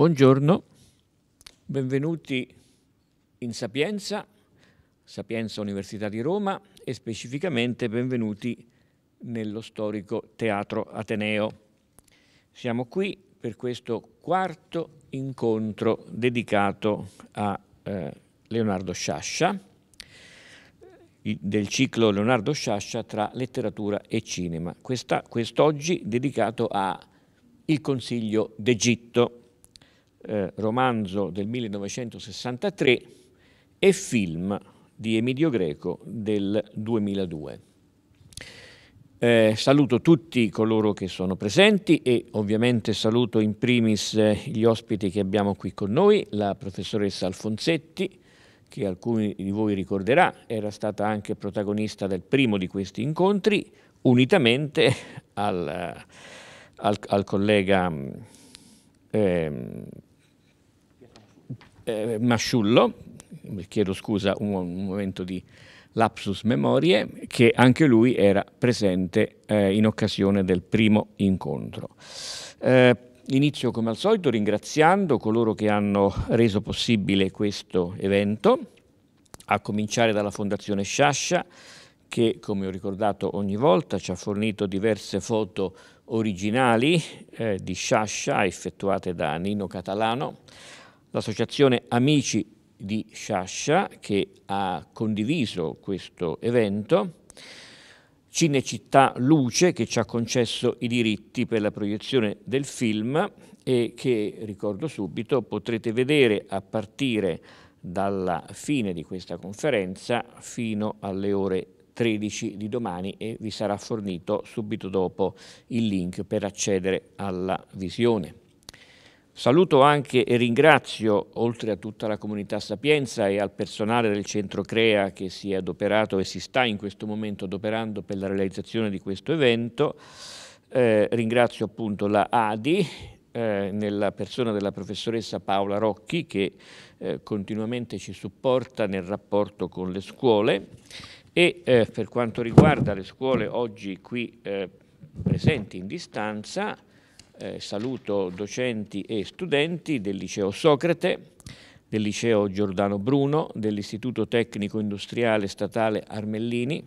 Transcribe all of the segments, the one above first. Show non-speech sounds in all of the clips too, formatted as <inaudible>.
Buongiorno, benvenuti in Sapienza, Sapienza Università di Roma e specificamente benvenuti nello storico Teatro Ateneo. Siamo qui per questo quarto incontro dedicato a eh, Leonardo Sciascia, del ciclo Leonardo Sciascia tra letteratura e cinema. Quest'oggi dedicato a Il Consiglio d'Egitto eh, romanzo del 1963 e film di Emilio Greco del 2002. Eh, saluto tutti coloro che sono presenti e ovviamente saluto in primis eh, gli ospiti che abbiamo qui con noi, la professoressa Alfonsetti, che alcuni di voi ricorderà, era stata anche protagonista del primo di questi incontri, unitamente al, eh, al, al collega eh, eh, Masciullo, chiedo scusa un, un, momento di lapsus memorie, che anche lui era presente eh, in occasione del primo incontro. Eh, inizio come al solito ringraziando coloro che hanno reso possibile questo evento, a cominciare dalla Fondazione Sciascia, che come ho ricordato ogni volta ci ha fornito diverse foto originali eh, di Sciascia effettuate da Nino Catalano, l'associazione Amici di Sciascia che ha condiviso questo evento, Cinecittà Luce che ci ha concesso i diritti per la proiezione del film e che, ricordo subito, potrete vedere a partire dalla fine di questa conferenza fino alle ore 13 di domani e vi sarà fornito subito dopo il link per accedere alla visione. Saluto anche e ringrazio, oltre a tutta la comunità Sapienza e al personale del Centro CREA che si è adoperato e si sta in questo momento adoperando per la realizzazione di questo evento, eh, ringrazio appunto la ADI, eh, nella persona della professoressa Paola Rocchi che eh, continuamente ci supporta nel rapporto con le scuole e eh, per quanto riguarda le scuole oggi qui eh, presenti in distanza eh, saluto docenti e studenti del liceo Socrate, del liceo Giordano Bruno, dell'istituto tecnico industriale statale Armellini,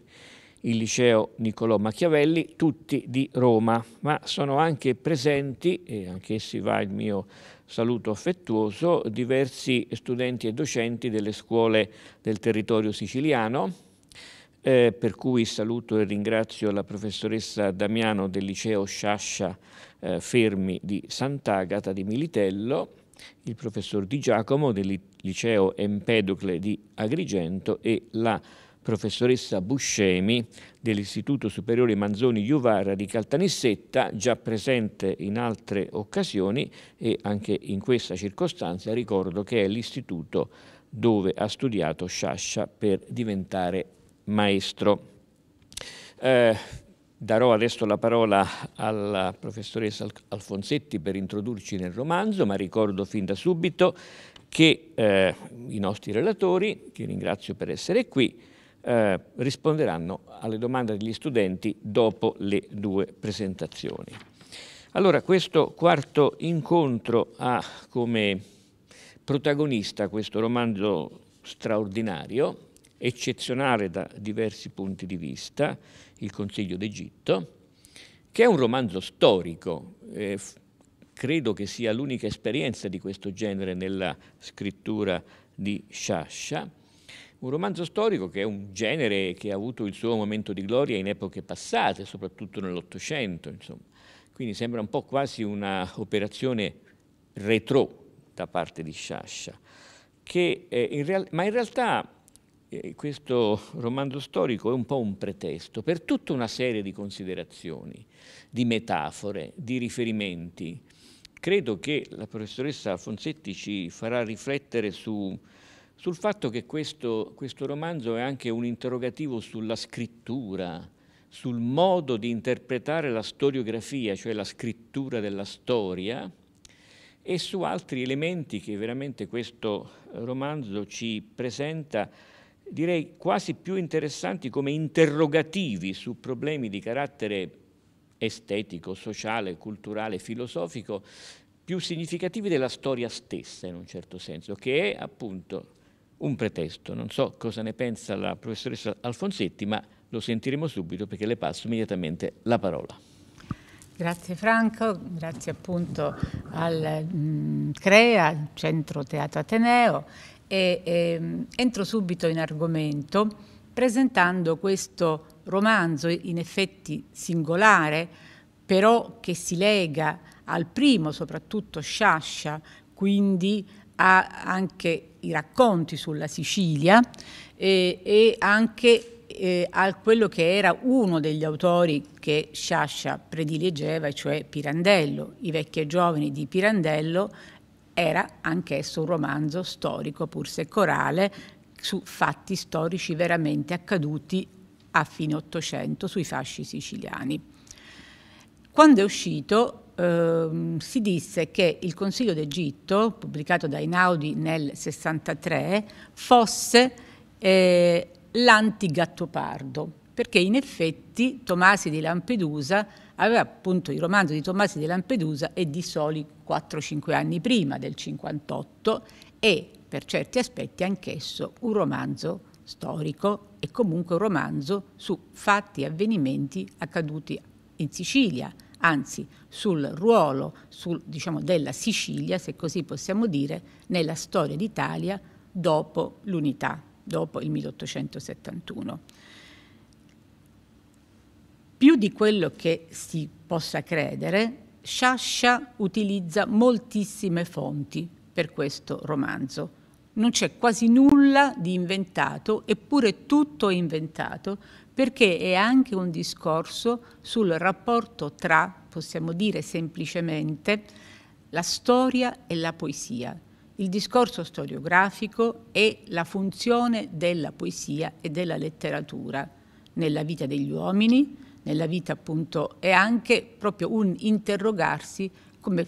il liceo Niccolò Machiavelli, tutti di Roma, ma sono anche presenti, e anch'essi va il mio saluto affettuoso, diversi studenti e docenti delle scuole del territorio siciliano, eh, per cui saluto e ringrazio la professoressa Damiano del liceo Sciascia eh, Fermi di Sant'Agata di Militello, il professor Di Giacomo del liceo Empedocle di Agrigento e la professoressa Buscemi dell'Istituto Superiore Manzoni Juvara di Caltanissetta, già presente in altre occasioni e anche in questa circostanza ricordo che è l'istituto dove ha studiato Sciascia per diventare maestro. Eh, darò adesso la parola alla professoressa Alfonsetti per introdurci nel romanzo, ma ricordo fin da subito che eh, i nostri relatori, che ringrazio per essere qui, eh, risponderanno alle domande degli studenti dopo le due presentazioni. Allora, questo quarto incontro ha come protagonista questo romanzo straordinario, eccezionale da diversi punti di vista, Il Consiglio d'Egitto, che è un romanzo storico, eh, credo che sia l'unica esperienza di questo genere nella scrittura di Sciascia, un romanzo storico che è un genere che ha avuto il suo momento di gloria in epoche passate, soprattutto nell'Ottocento, insomma. Quindi sembra un po' quasi un'operazione retro da parte di Sciascia, che, eh, in ma in realtà questo romanzo storico è un po' un pretesto per tutta una serie di considerazioni, di metafore, di riferimenti. Credo che la professoressa Fonsetti ci farà riflettere su, sul fatto che questo, questo romanzo è anche un interrogativo sulla scrittura, sul modo di interpretare la storiografia, cioè la scrittura della storia, e su altri elementi che veramente questo romanzo ci presenta direi quasi più interessanti come interrogativi su problemi di carattere estetico, sociale, culturale, filosofico, più significativi della storia stessa in un certo senso, che è appunto un pretesto. Non so cosa ne pensa la professoressa Alfonsetti, ma lo sentiremo subito perché le passo immediatamente la parola. Grazie Franco, grazie appunto al mh, mm, CREA, Centro Teatro Ateneo e eh, entro subito in argomento presentando questo romanzo in effetti singolare, però che si lega al primo, soprattutto Sciascia, quindi ha anche i racconti sulla Sicilia eh, e anche eh, a quello che era uno degli autori che Sciascia prediligeva, cioè Pirandello, i vecchi e giovani di Pirandello, era anch'esso un romanzo storico, pur se corale, su fatti storici veramente accaduti a fine Ottocento sui fasci siciliani. Quando è uscito ehm, si disse che il Consiglio d'Egitto, pubblicato da Einaudi nel 63, fosse eh, l'antigattopardo, perché in effetti Tomasi di Lampedusa aveva appunto il romanzo di Tommasi di Lampedusa e di soli 4-5 anni prima del 58 e per certi aspetti anch'esso un romanzo storico e comunque un romanzo su fatti e avvenimenti accaduti in Sicilia, anzi sul ruolo sul, diciamo, della Sicilia, se così possiamo dire, nella storia d'Italia dopo l'unità, dopo il 1871. Più di quello che si possa credere, Sciascia utilizza moltissime fonti per questo romanzo. Non c'è quasi nulla di inventato, eppure tutto è inventato, perché è anche un discorso sul rapporto tra, possiamo dire semplicemente, la storia e la poesia. Il discorso storiografico e la funzione della poesia e della letteratura nella vita degli uomini, nella vita appunto è anche proprio un interrogarsi come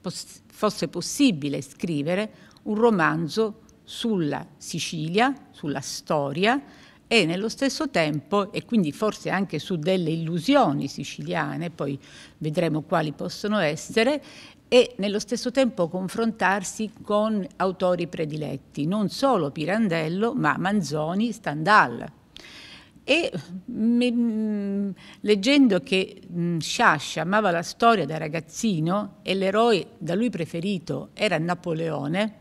pos fosse possibile scrivere un romanzo sulla Sicilia, sulla storia e nello stesso tempo, e quindi forse anche su delle illusioni siciliane, poi vedremo quali possono essere, e nello stesso tempo confrontarsi con autori prediletti, non solo Pirandello, ma Manzoni, Stendhal, e mi, mm, leggendo che mm, Sciascia amava la storia da ragazzino e l'eroe da lui preferito era Napoleone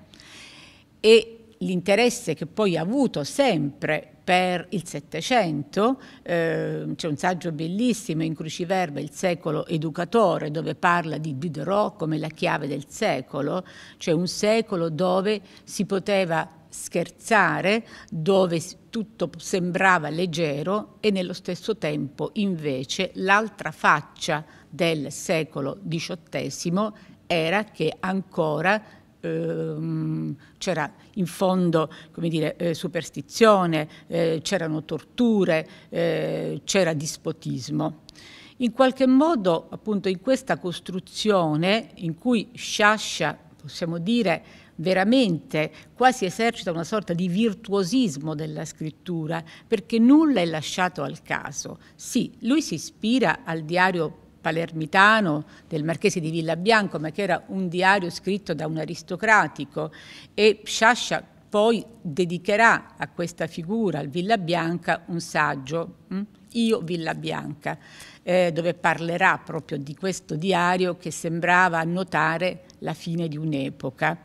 e l'interesse che poi ha avuto sempre per il Settecento, eh, c'è un saggio bellissimo in Cruciverba, Il secolo educatore, dove parla di Diderot come la chiave del secolo, cioè un secolo dove si poteva scherzare, dove tutto sembrava leggero e nello stesso tempo invece l'altra faccia del secolo XVIII era che ancora ehm, c'era in fondo dire, eh, superstizione, eh, c'erano torture, eh, c'era dispotismo. In qualche modo, appunto, in questa costruzione in cui Sciascia, possiamo dire, veramente quasi esercita una sorta di virtuosismo della scrittura, perché nulla è lasciato al caso. Sì, lui si ispira al diario palermitano del marchese di Villabianco, ma che era un diario scritto da un aristocratico e Sciascia poi dedicherà a questa figura, al Villabianca, un saggio, hm, Io Villabianca, eh, dove parlerà proprio di questo diario che sembrava annotare la fine di un'epoca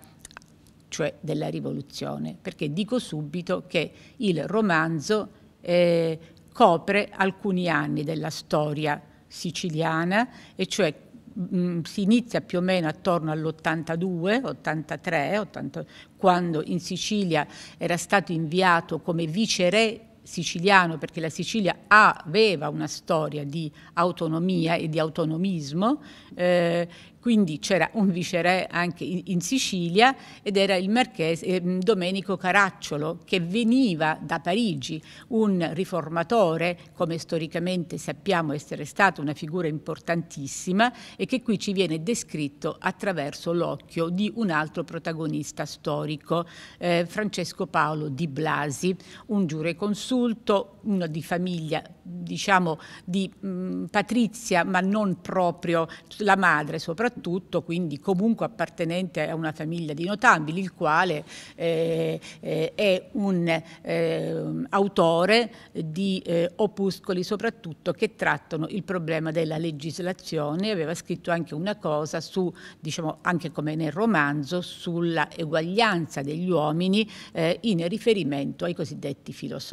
cioè della rivoluzione, perché dico subito che il romanzo eh, copre alcuni anni della storia siciliana, e cioè mh, mm, si inizia più o meno attorno all'82, 83, 80, quando in Sicilia era stato inviato come viceré siciliano, perché la Sicilia aveva una storia di autonomia e di autonomismo, eh, quindi c'era un viceré anche in, in Sicilia ed era il marchese eh, mm, Domenico Caracciolo che veniva da Parigi, un riformatore, come storicamente sappiamo essere stato una figura importantissima e che qui ci viene descritto attraverso l'occhio di un altro protagonista storico, eh, Francesco Paolo Di Blasi, un giureconsulto, uno di famiglia diciamo di mh, Patrizia, ma non proprio la madre soprattutto, quindi comunque appartenente a una famiglia di notabili, il quale eh, eh, è un eh, autore di eh, opuscoli soprattutto che trattano il problema della legislazione, aveva scritto anche una cosa su, diciamo anche come nel romanzo, sulla eguaglianza degli uomini eh, in riferimento ai cosiddetti filosofi.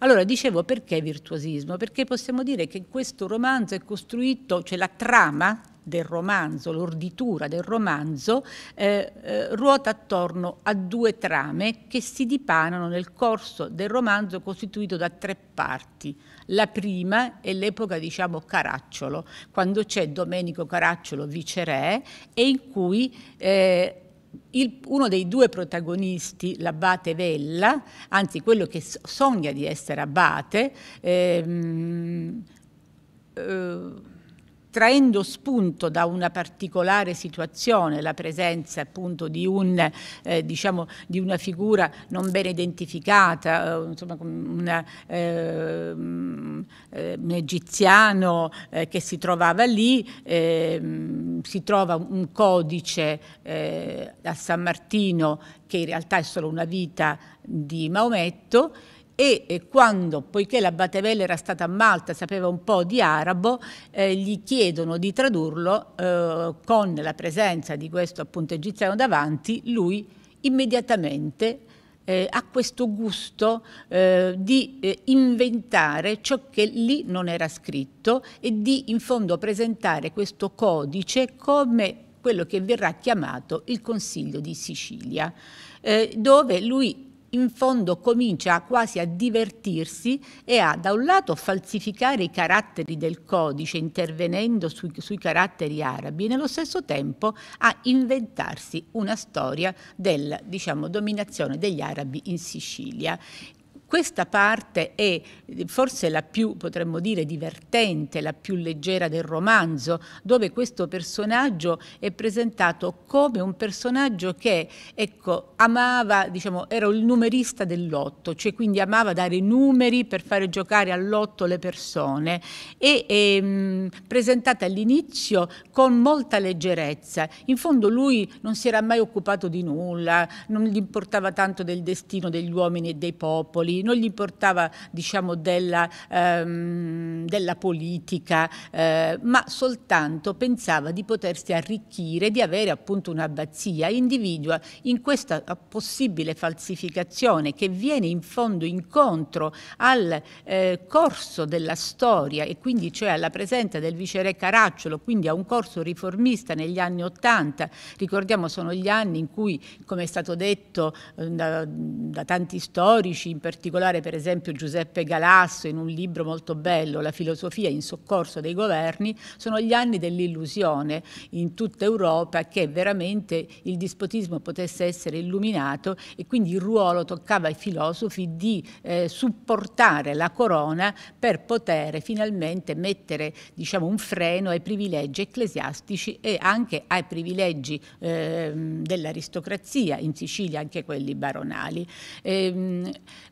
Allora dicevo perché virtù virtuosismo, perché possiamo dire che questo romanzo è costruito, cioè la trama del romanzo, l'orditura del romanzo, eh, eh, ruota attorno a due trame che si dipanano nel corso del romanzo costituito da tre parti. La prima è l'epoca, diciamo, Caracciolo, quando c'è Domenico Caracciolo viceré e in cui eh, il, uno dei due protagonisti, l'abate Vella, anzi quello che sogna di essere abate, ehm, eh, traendo spunto da una particolare situazione, la presenza appunto di, un, eh, diciamo, di una figura non ben identificata, eh, insomma, una, ehm, ehm, eh, un egiziano che si trovava lì, ehm, si trova un codice eh, a San Martino che in realtà è solo una vita di Maometto, e, e quando, poiché la Batevella era stata a Malta, sapeva un po' di arabo, eh, gli chiedono di tradurlo eh, con la presenza di questo appunto egiziano davanti, lui immediatamente eh, ha questo gusto eh, di eh, inventare ciò che lì non era scritto e di in fondo presentare questo codice come quello che verrà chiamato il Consiglio di Sicilia, eh, dove lui in fondo comincia quasi a divertirsi e a da un lato falsificare i caratteri del codice intervenendo sui, sui caratteri arabi e nello stesso tempo a inventarsi una storia della diciamo, dominazione degli arabi in Sicilia. Questa parte è forse la più, potremmo dire, divertente, la più leggera del romanzo, dove questo personaggio è presentato come un personaggio che, ecco, amava, diciamo, era il numerista del lotto, cioè quindi amava dare numeri per fare giocare al lotto le persone e è ehm, mh, presentata all'inizio con molta leggerezza. In fondo lui non si era mai occupato di nulla, non gli importava tanto del destino degli uomini e dei popoli, non gli importava diciamo, della, ehm, della, politica, eh, ma soltanto pensava di potersi arricchire, di avere appunto un'abbazia, individua in questa eh, possibile falsificazione che viene in fondo incontro al eh, corso della storia e quindi cioè alla presenza del viceré Caracciolo, quindi a un corso riformista negli anni Ottanta, ricordiamo sono gli anni in cui, come è stato detto eh, da, da tanti storici, in particolare particolare per esempio Giuseppe Galasso in un libro molto bello, La filosofia in soccorso dei governi, sono gli anni dell'illusione in tutta Europa che veramente il dispotismo potesse essere illuminato e quindi il ruolo toccava ai filosofi di eh, supportare la corona per poter finalmente mettere diciamo, un freno ai privilegi ecclesiastici e anche ai privilegi eh, dell'aristocrazia, in Sicilia anche quelli baronali. Eh,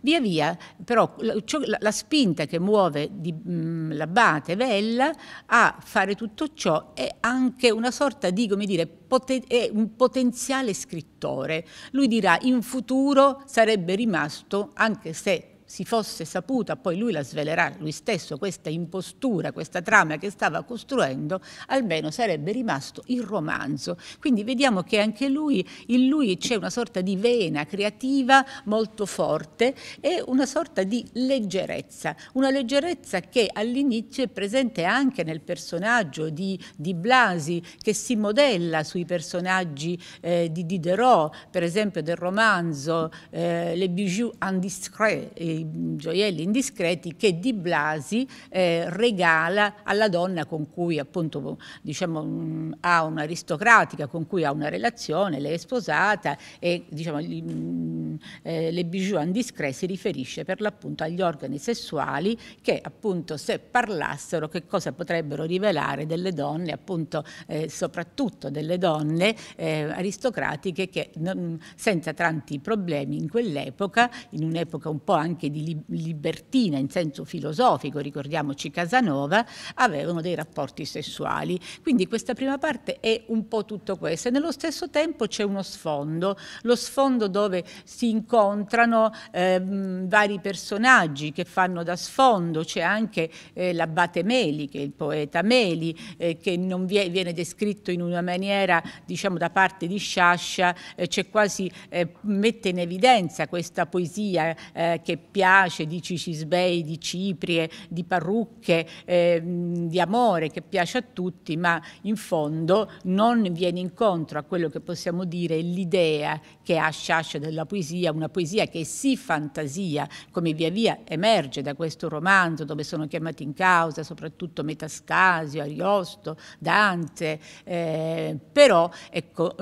via via via, però la, la spinta che muove mm, l'abate Vella a fare tutto ciò è anche una sorta di, come dire, poten- un potenziale scrittore. Lui dirà in futuro sarebbe rimasto, anche se si fosse saputa, poi lui la svelerà lui stesso, questa impostura, questa trama che stava costruendo, almeno sarebbe rimasto il romanzo. Quindi vediamo che anche lui, in lui c'è una sorta di vena creativa molto forte e una sorta di leggerezza, una leggerezza che all'inizio è presente anche nel personaggio di, di Blasi, che si modella sui personaggi eh, di Diderot, per esempio del romanzo eh, Les bijoux indiscrets, eh, dei gioielli indiscreti che Di Blasi eh, regala alla donna con cui appunto diciamo, ha un'aristocratica, con cui ha una relazione, lei è sposata e diciamo, gli, eh, le bijou indiscrete si riferisce per l'appunto agli organi sessuali che appunto se parlassero che cosa potrebbero rivelare delle donne, appunto eh, soprattutto delle donne eh, aristocratiche che non, senza tanti problemi in quell'epoca, in un'epoca un po' anche anche di libertina in senso filosofico, ricordiamoci Casanova, avevano dei rapporti sessuali. Quindi questa prima parte è un po' tutto questo e nello stesso tempo c'è uno sfondo, lo sfondo dove si incontrano eh, vari personaggi che fanno da sfondo, c'è anche eh, l'abate Meli, che è il poeta Meli, eh, che non vie, viene descritto in una maniera, diciamo, da parte di Sciascia, eh, c'è quasi, eh, mette in evidenza questa poesia eh, che piace, di cicisbei, di ciprie, di parrucche, eh, di amore che piace a tutti, ma in fondo non viene incontro a quello che possiamo dire l'idea che ha Sciascia della poesia, una poesia che sì fantasia, come via via emerge da questo romanzo dove sono chiamati in causa soprattutto Metastasio, Ariosto, Dante, eh, però ecco,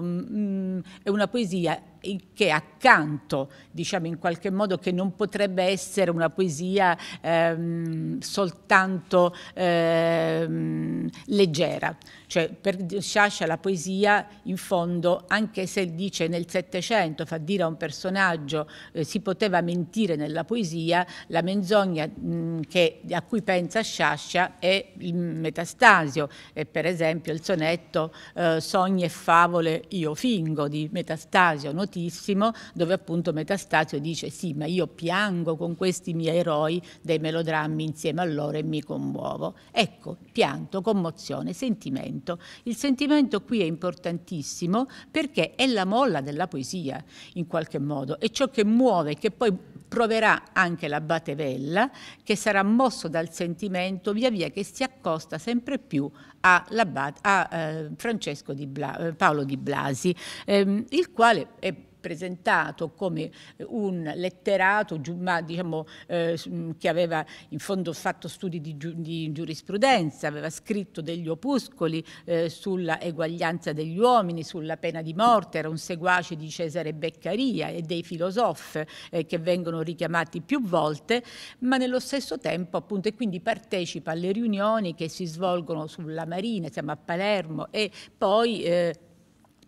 eh, è una poesia che accanto, diciamo in qualche modo, che non potrebbe essere una poesia ehm, soltanto ehm, leggera. Cioè, per Sciascia la poesia, in fondo, anche se dice nel Settecento, fa dire a un personaggio eh, si poteva mentire nella poesia, la menzogna mh, mm, che, a cui pensa Sciascia è il Metastasio, e per esempio il sonetto eh, Sogni e favole io fingo di Metastasio, notissimo, dove appunto Metastasio dice sì, ma io piango con questi miei eroi dei melodrammi insieme a loro e mi commuovo. Ecco, pianto, commozione, sentimento sentimento. Il sentimento qui è importantissimo perché è la molla della poesia, in qualche modo, è ciò che muove, che poi proverà anche l'abate Vella, che sarà mosso dal sentimento via via che si accosta sempre più a, a eh, Francesco di Bla, eh, Paolo di Blasi, ehm, il quale è presentato come eh, un letterato diciamo, eh, mm, che aveva in fondo fatto studi di, giu di giurisprudenza, aveva scritto degli opuscoli eh, sulla eguaglianza degli uomini, sulla pena di morte, era un seguace di Cesare Beccaria e dei filosofi eh, che vengono richiamati più volte, ma nello stesso tempo appunto e quindi partecipa alle riunioni che si svolgono sulla Marina, siamo a Palermo e poi eh,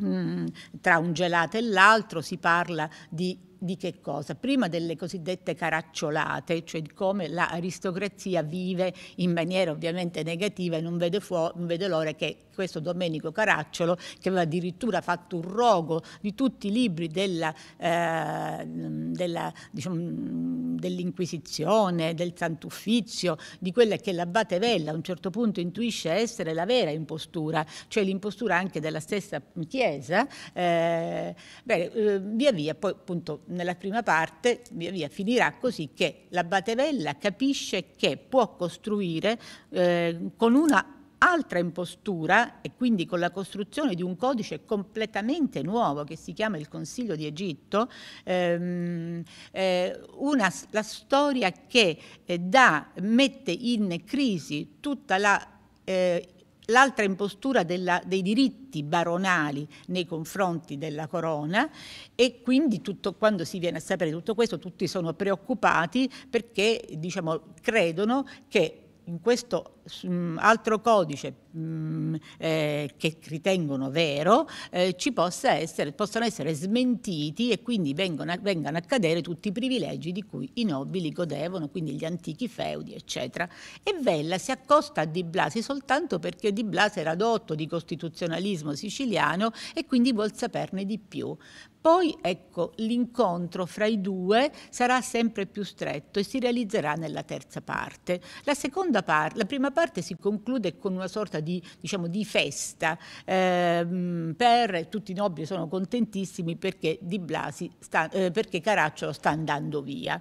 Mm, tra un gelato e l'altro si parla di di che cosa? Prima delle cosiddette caracciolate, cioè di come l'aristocrazia vive in maniera ovviamente negativa e non vede, vede l'ora che questo Domenico Caracciolo, che aveva addirittura fatto un rogo di tutti i libri della, eh, della, diciamo, dell'Inquisizione, del Sant'Uffizio, di quella che l'Abbate Vella a un certo punto intuisce essere la vera impostura, cioè l'impostura anche della stessa Chiesa, eh, bene, eh, via via poi appunto nella prima parte, via via, finirà così che la Batevella capisce che può costruire eh, con una altra impostura e quindi con la costruzione di un codice completamente nuovo che si chiama il Consiglio di Egitto, ehm, eh, una, la storia che eh, dà, mette in crisi tutta la eh, l'altra impostura della, dei diritti baronali nei confronti della corona e quindi tutto, quando si viene a sapere tutto questo tutti sono preoccupati perché diciamo, credono che in questo Mm, altro codice mh, mm, eh, che ritengono vero eh, ci possa essere, possano essere smentiti e quindi vengono, vengano a cadere tutti i privilegi di cui i nobili godevano, quindi gli antichi feudi, eccetera. E Vella si accosta a Di Blasi soltanto perché Di Blasi era dotto di costituzionalismo siciliano e quindi vuol saperne di più. Poi ecco, l'incontro fra i due sarà sempre più stretto e si realizzerà nella terza parte. La, par la prima parte si conclude con una sorta di, diciamo, di festa eh, per tutti i nobili sono contentissimi perché, Blasi sta, eh, perché Caracciolo sta andando via.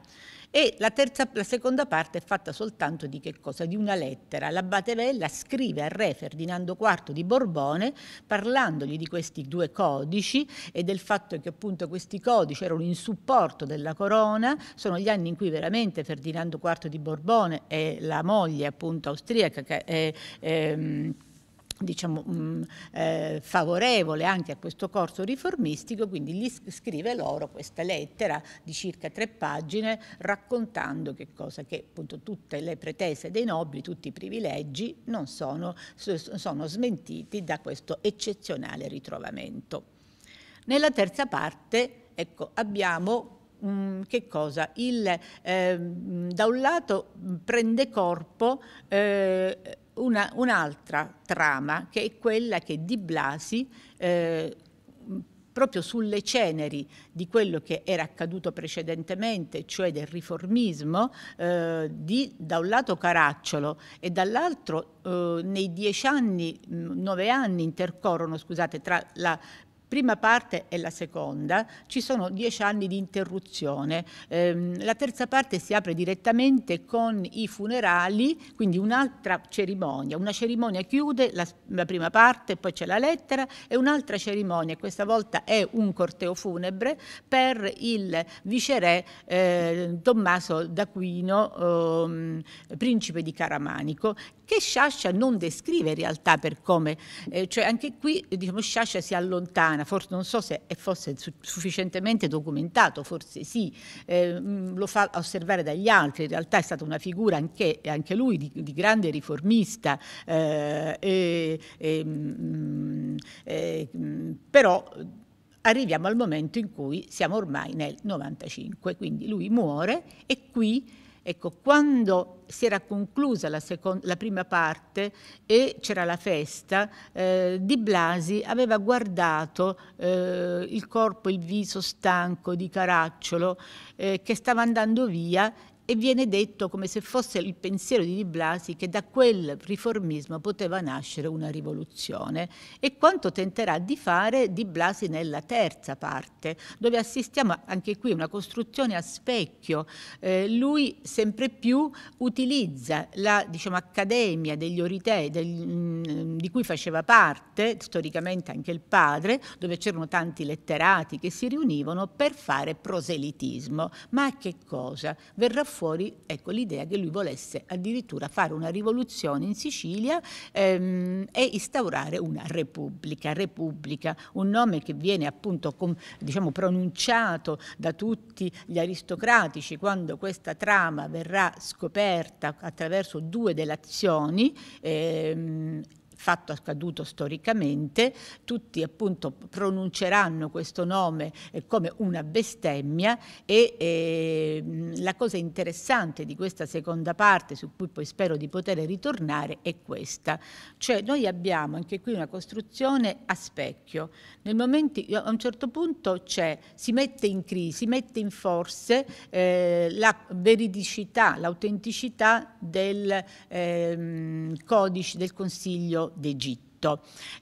E la, terza, la seconda parte è fatta soltanto di che cosa? Di una lettera. L'abbate Vella scrive al re Ferdinando IV di Borbone parlandogli di questi due codici e del fatto che appunto questi codici erano in supporto della corona, sono gli anni in cui veramente Ferdinando IV di Borbone e la moglie appunto austriaca che è... Ehm, diciamo, mh, mm, eh, favorevole anche a questo corso riformistico, quindi gli scrive loro questa lettera di circa tre pagine raccontando che cosa che appunto tutte le pretese dei nobili, tutti i privilegi non sono, sono smentiti da questo eccezionale ritrovamento. Nella terza parte ecco, abbiamo mm, che cosa? Il, eh, da un lato mm, prende corpo eh, una, un'altra trama che è quella che Di Blasi eh, proprio sulle ceneri di quello che era accaduto precedentemente, cioè del riformismo, eh, di da un lato Caracciolo e dall'altro eh, nei dieci anni, nove anni intercorrono, scusate, tra la prima parte e la seconda, ci sono dieci anni di interruzione. Ehm, la terza parte si apre direttamente con i funerali, quindi un'altra cerimonia. Una cerimonia chiude la, la prima parte, poi c'è la lettera e un'altra cerimonia, questa volta è un corteo funebre per il viceré eh, Tommaso d'Aquino, eh, principe di Caramanico, che Sciascia non descrive in realtà per come, eh, cioè anche qui diciamo, Sciascia si allontana, forse, non so se è fosse sufficientemente documentato, forse sì, eh, mm, lo fa osservare dagli altri, in realtà è stata una figura anche, anche lui di, di, grande riformista, eh, mm, eh mm, però arriviamo al momento in cui siamo ormai nel 95, quindi lui muore e qui Ecco, quando si era conclusa la, la prima parte e c'era la festa, eh, Di Blasi aveva guardato eh, il corpo, il viso stanco di Caracciolo eh, che stava andando via e viene detto come se fosse il pensiero di Di Blasi che da quel riformismo poteva nascere una rivoluzione e quanto tenterà di fare Di Blasi nella terza parte, dove assistiamo anche qui a una costruzione a specchio. Eh, lui sempre più utilizza la diciamo, accademia degli Oritei del, mh, mm, di cui faceva parte, storicamente anche il padre, dove c'erano tanti letterati che si riunivano per fare proselitismo. Ma a che cosa? Verrà fuori fuori ecco, l'idea che lui volesse addirittura fare una rivoluzione in Sicilia ehm, e instaurare una repubblica. Repubblica, un nome che viene appunto com, diciamo, pronunciato da tutti gli aristocratici quando questa trama verrà scoperta attraverso due delazioni. Ehm, fatto accaduto storicamente, tutti appunto pronunceranno questo nome eh, come una bestemmia e eh, la cosa interessante di questa seconda parte, su cui poi spero di poter ritornare, è questa. Cioè noi abbiamo anche qui una costruzione a specchio. Nel momento, a un certo punto c'è, si mette in crisi, si mette in forse eh, la veridicità, l'autenticità del eh, codice del Consiglio d'Egitto.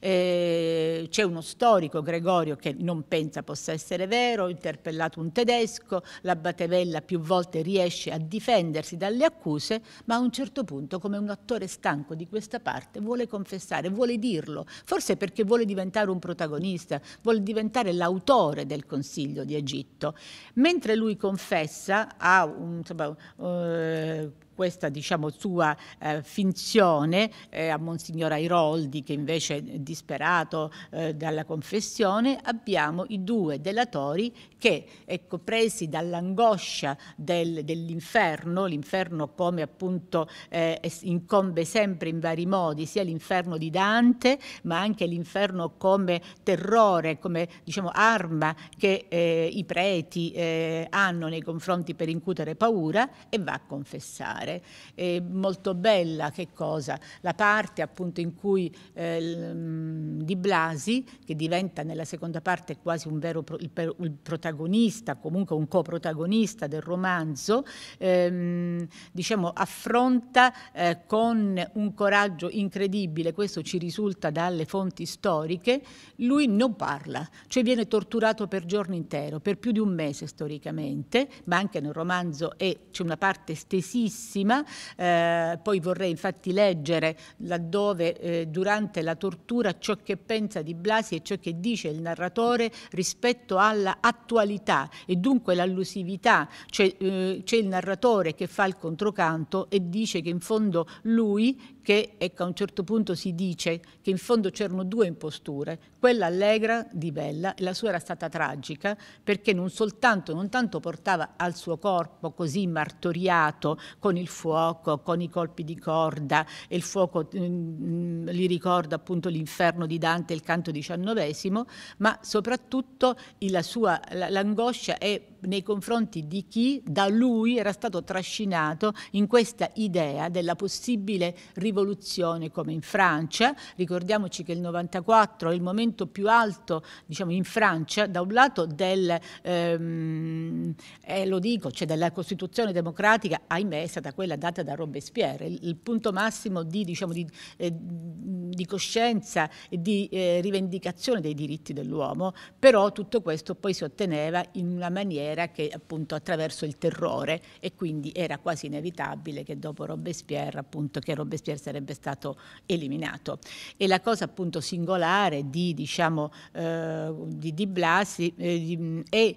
Eh, c'è uno storico, Gregorio, che non pensa possa essere vero, interpellato un tedesco, la Batevella più volte riesce a difendersi dalle accuse, ma a un certo punto, come un attore stanco di questa parte, vuole confessare, vuole dirlo, forse perché vuole diventare un protagonista, vuole diventare l'autore del Consiglio di Egitto. Mentre lui confessa a un... Insomma, eh, questa diciamo, sua eh, finzione eh, a Monsignor Airoldi, che invece è disperato eh, dalla confessione, abbiamo i due delatori che, ecco, presi dall'angoscia del, dell'inferno, l'inferno come appunto eh, incombe sempre in vari modi, sia l'inferno di Dante, ma anche l'inferno come terrore, come diciamo, arma che eh, i preti eh, hanno nei confronti per incutere paura, e va a confessare particolare e molto bella, che cosa? La parte appunto in cui eh, Di Blasi, che diventa nella seconda parte quasi un vero pro, il, il protagonista, comunque un coprotagonista del romanzo, ehm, diciamo affronta eh, con un coraggio incredibile, questo ci risulta dalle fonti storiche, lui non parla, cioè viene torturato per giorno intero, per più di un mese storicamente, ma anche nel romanzo c'è una parte estesissima durissima, eh, poi vorrei infatti leggere laddove eh, durante la tortura ciò che pensa di Blasi e ciò che dice il narratore rispetto alla attualità e dunque l'allusività, cioè eh, c'è il narratore che fa il controcanto e dice che in fondo lui che ecco, a un certo punto si dice che in fondo c'erano due imposture, quella allegra di Bella e la sua era stata tragica perché non soltanto, non tanto portava al suo corpo così martoriato con il fuoco, con i colpi di corda e il fuoco mh, mm, mm, li ricorda appunto l'inferno di Dante, il canto XIX, ma soprattutto l'angoscia è nei confronti di chi da lui era stato trascinato in questa idea della possibile rivoluzione come in Francia. Ricordiamoci che il 94 è il momento più alto diciamo, in Francia, da un lato del, ehm, eh, lo dico, cioè della Costituzione democratica, ahimè è stata quella data da Robespierre, il, il punto massimo di, diciamo, di, eh, di coscienza e di eh, rivendicazione dei diritti dell'uomo, però tutto questo poi si otteneva in una maniera maniera che appunto attraverso il terrore e quindi era quasi inevitabile che dopo Robespierre appunto che Robespierre sarebbe stato eliminato. E la cosa appunto singolare di diciamo eh, di, di Blasi eh, di, è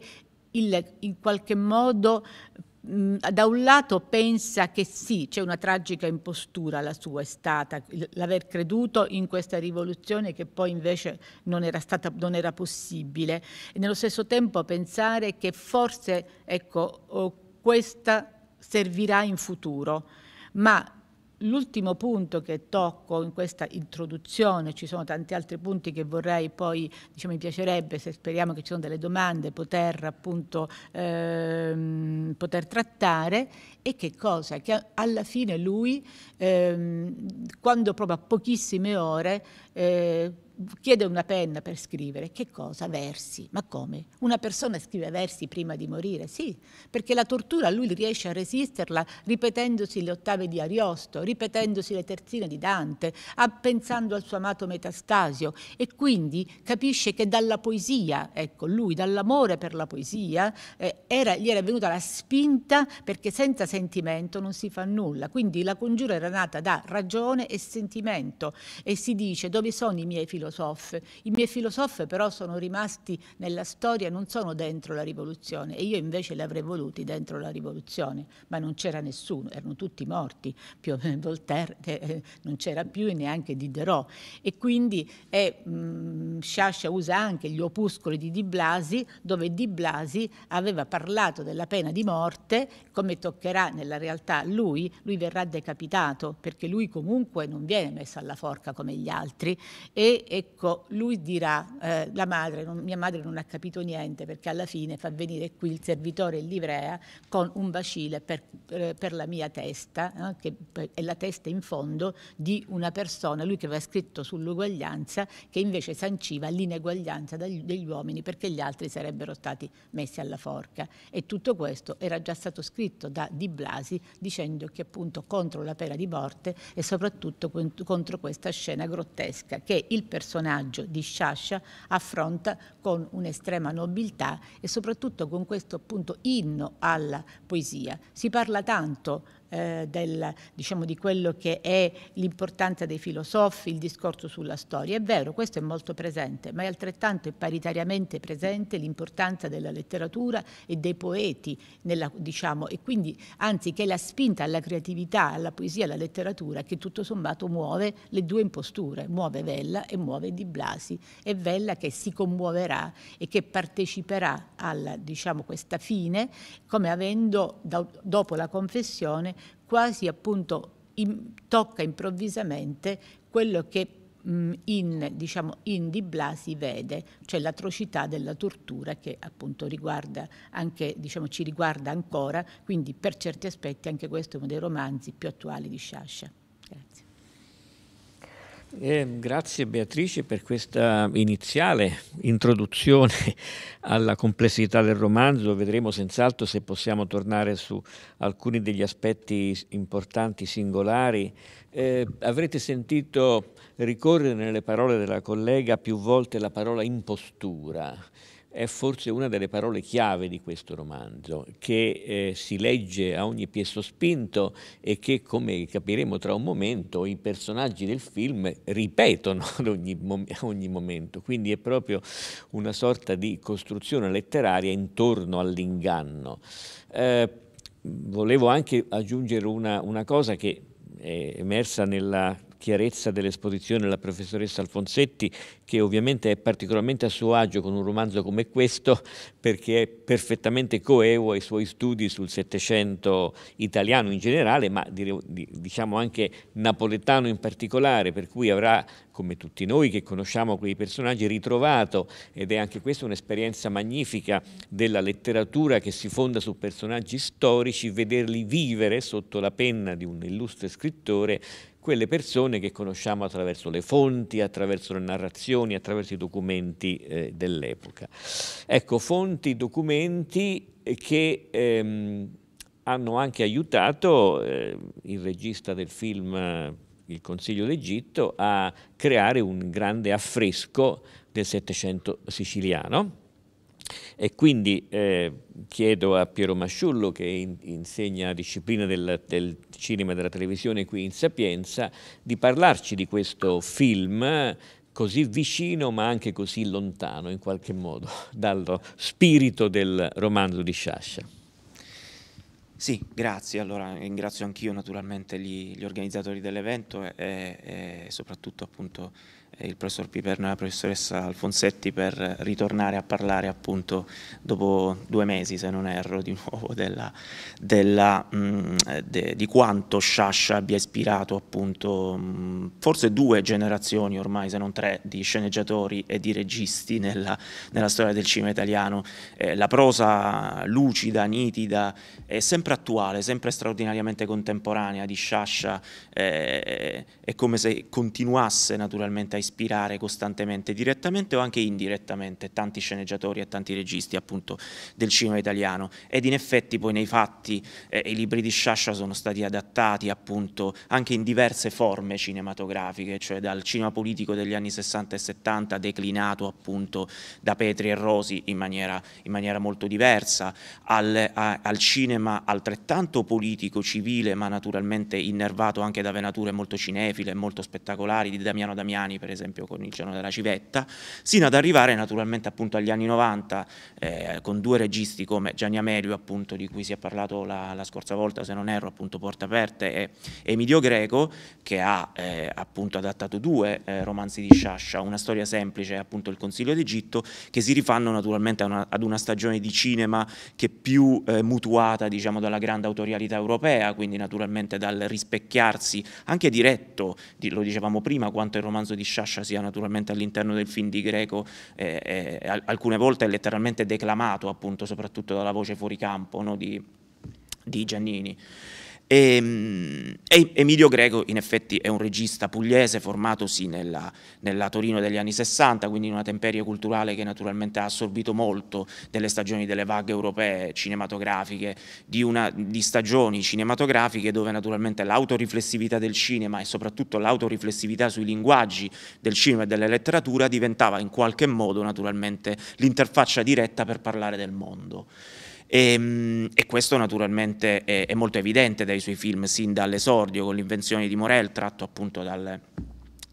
il, in qualche modo mh, mm, da un lato pensa che sì, c'è una tragica impostura la sua è stata, l'aver creduto in questa rivoluzione che poi invece non era, stata, non era possibile, e nello stesso tempo pensare che forse ecco, oh, questa servirà in futuro, ma l'ultimo punto che tocco in questa introduzione, ci sono tanti altri punti che vorrei poi, diciamo, mi piacerebbe, se speriamo che ci sono delle domande, poter appunto ehm, poter trattare, e che cosa? Che alla fine lui, ehm, quando proprio a pochissime ore, eh, chiede una penna per scrivere, che cosa? Versi. Ma come? Una persona scrive versi prima di morire? Sì, perché la tortura lui riesce a resisterla ripetendosi le ottave di Ariosto, ripetendosi le terzine di Dante, pensando al suo amato Metastasio e quindi capisce che dalla poesia, ecco, lui dall'amore per la poesia eh, era, gli era venuta la spinta perché senza sentimento non si fa nulla. Quindi la congiura era nata da ragione e sentimento e si dice dove sono i miei filosofi? filosof. I miei filosofi però sono rimasti nella storia, non sono dentro la rivoluzione e io invece li avrei voluti dentro la rivoluzione, ma non c'era nessuno, erano tutti morti, più, Voltaire eh, non c'era più e neanche Diderot. E quindi eh, mh, mm, Sciascia usa anche gli opuscoli di Di Blasi, dove Di Blasi aveva parlato della pena di morte, come toccherà nella realtà lui, lui verrà decapitato perché lui comunque non viene messo alla forca come gli altri e ecco, lui dirà, eh, la madre, non, mia madre non ha capito niente perché alla fine fa venire qui il servitore in livrea con un bacile per, per, per la mia testa, eh, che è la testa in fondo di una persona, lui che aveva scritto sull'uguaglianza, che invece sanciva l'ineguaglianza degli uomini perché gli altri sarebbero stati messi alla forca. E tutto questo era già stato scritto da Di Blasi dicendo che appunto contro la pena di morte e soprattutto contro questa scena grottesca che il personaggio personaggio di Sciascia affronta con un'estrema nobiltà e soprattutto con questo appunto inno alla poesia. Si parla tanto eh, del, diciamo, di quello che è l'importanza dei filosofi, il discorso sulla storia. È vero, questo è molto presente, ma è altrettanto e paritariamente presente l'importanza della letteratura e dei poeti, nella, diciamo, e quindi anzi che è la spinta alla creatività, alla poesia, alla letteratura che tutto sommato muove le due imposture, muove Vella e muove Di Blasi, è Vella che si commuoverà e che parteciperà a diciamo, questa fine come avendo dopo la confessione quasi appunto in, tocca improvvisamente quello che mh, mm, in, diciamo, in Di Blasi vede, cioè l'atrocità della tortura che appunto riguarda anche, diciamo, ci riguarda ancora, quindi per certi aspetti anche questo è uno dei romanzi più attuali di Sciascia. Eh, grazie Beatrice per questa iniziale introduzione <laughs> alla complessità del romanzo. Vedremo senz'altro se possiamo tornare su alcuni degli aspetti importanti, singolari. Eh, avrete sentito ricorrere nelle parole della collega più volte la parola impostura è forse una delle parole chiave di questo romanzo, che eh, si legge a ogni piesso spinto e che, come capiremo tra un momento, i personaggi del film ripetono ad ogni, mom ogni momento. Quindi è proprio una sorta di costruzione letteraria intorno all'inganno. Eh, volevo anche aggiungere una, una cosa che è emersa nella chiarezza dell'esposizione la professoressa Alfonsetti, che ovviamente è particolarmente a suo agio con un romanzo come questo, perché è perfettamente coevo ai suoi studi sul Settecento italiano in generale, ma diciamo anche napoletano in particolare, per cui avrà, come tutti noi che conosciamo quei personaggi, ritrovato, ed è anche questa un'esperienza magnifica della letteratura che si fonda su personaggi storici, vederli vivere sotto la penna di un illustre scrittore quelle persone che conosciamo attraverso le fonti, attraverso le narrazioni, attraverso i documenti eh, dell'epoca. Ecco, fonti, documenti eh, che ehm, hanno anche aiutato eh, il regista del film Il Consiglio d'Egitto a creare un grande affresco del Settecento siciliano e quindi eh, chiedo a Piero Masciullo, che in, insegna disciplina del, del, cinema e della televisione qui in Sapienza, di parlarci di questo film così vicino ma anche così lontano in qualche modo <laughs> dallo spirito del romanzo di Sciascia. Sì, grazie. Allora ringrazio anch'io naturalmente gli, gli, organizzatori dell'evento e, e soprattutto appunto il professor Piperno e la professoressa Alfonsetti per ritornare a parlare appunto dopo due mesi, se non erro, di <laughs> nuovo della, della, mh, de, di quanto Sciascia abbia ispirato appunto mh, forse due generazioni ormai, se non tre, di sceneggiatori e di registi nella, nella storia del cinema italiano. Eh, la prosa lucida, nitida, è sempre attuale, sempre straordinariamente contemporanea di Sciascia, eh, è come se continuasse naturalmente a ispirare ispirare costantemente, direttamente o anche indirettamente, tanti sceneggiatori e tanti registi appunto del cinema italiano. Ed in effetti poi nei fatti eh, i libri di Sciascia sono stati adattati appunto anche in diverse forme cinematografiche, cioè dal cinema politico degli anni 60 e 70 declinato appunto da Petri e Rosi in maniera, in maniera molto diversa, al, a, al cinema altrettanto politico, civile, ma naturalmente innervato anche da venature molto cinefile, e molto spettacolari, di Damiano Damiani per esempio esempio con il Giorno della Civetta, sino ad arrivare naturalmente appunto agli anni 90 eh, con due registi come Gianni Amelio appunto di cui si è parlato la, la scorsa volta se non erro appunto Porta Aperte e Emilio Greco che ha eh, appunto adattato due eh, romanzi di Sciascia, una storia semplice appunto il Consiglio d'Egitto che si rifanno naturalmente una, ad una stagione di cinema che è più eh, mutuata diciamo dalla grande autorialità europea quindi naturalmente dal rispecchiarsi anche diretto, lo dicevamo prima quanto il romanzo di Sciascia Sciascia sia naturalmente all'interno del film di Greco, eh, eh, alcune volte è letteralmente declamato appunto soprattutto dalla voce fuori campo no, di, di Giannini. Ehm, e, e Emilio Greco in effetti è un regista pugliese formatosi nella, nella, Torino degli anni 60, quindi in una temperia culturale che naturalmente ha assorbito molto delle stagioni delle vaghe europee cinematografiche, di, una, di stagioni cinematografiche dove naturalmente l'autoriflessività del cinema e soprattutto l'autoriflessività sui linguaggi del cinema e della letteratura diventava in qualche modo naturalmente l'interfaccia diretta per parlare del mondo. E, ehm, e questo naturalmente è, è, molto evidente dai suoi film, sin dall'esordio con l'invenzione di Morel, tratto appunto dal,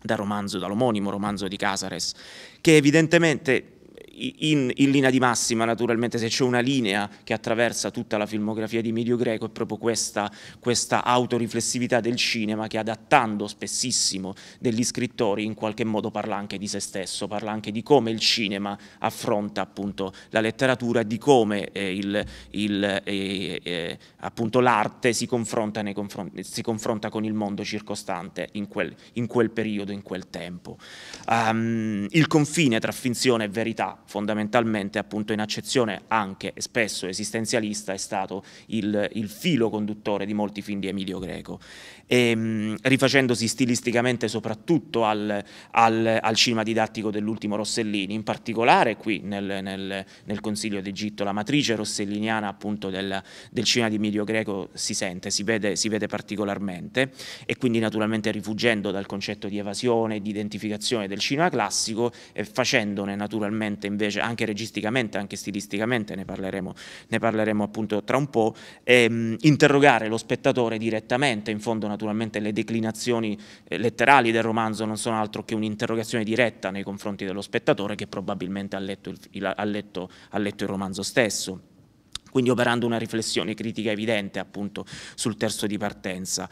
dal romanzo, dall'omonimo romanzo di Casares, che evidentemente in, in, linea di massima, naturalmente, se c'è una linea che attraversa tutta la filmografia di Medio Greco, è proprio questa, questa autoriflessività del cinema che, adattando spessissimo degli scrittori, in qualche modo parla anche di se stesso, parla anche di come il cinema affronta appunto la letteratura, di come eh, eh, eh l'arte eh, si, confronta confronti, si confronta con il mondo circostante in quel, in quel periodo, in quel tempo. Um, il confine tra finzione e verità fondamentalmente appunto in accezione anche e spesso esistenzialista è stato il, il, filo conduttore di molti film di Emilio Greco, e, ehm, rifacendosi stilisticamente soprattutto al, al, al cinema didattico dell'ultimo Rossellini, in particolare qui nel, nel, nel Consiglio d'Egitto la matrice rosselliniana appunto del, del, cinema di Emilio Greco si sente, si vede, si vede particolarmente e quindi naturalmente rifugendo dal concetto di evasione, di identificazione del cinema classico e facendone naturalmente invece invece anche registicamente, anche stilisticamente, ne parleremo, ne parleremo appunto tra un po', e, ehm, interrogare lo spettatore direttamente, in fondo naturalmente le declinazioni eh, letterali del romanzo non sono altro che un'interrogazione diretta nei confronti dello spettatore che probabilmente ha letto il, ha letto, ha letto il romanzo stesso quindi operando una riflessione critica evidente appunto sul terzo di partenza.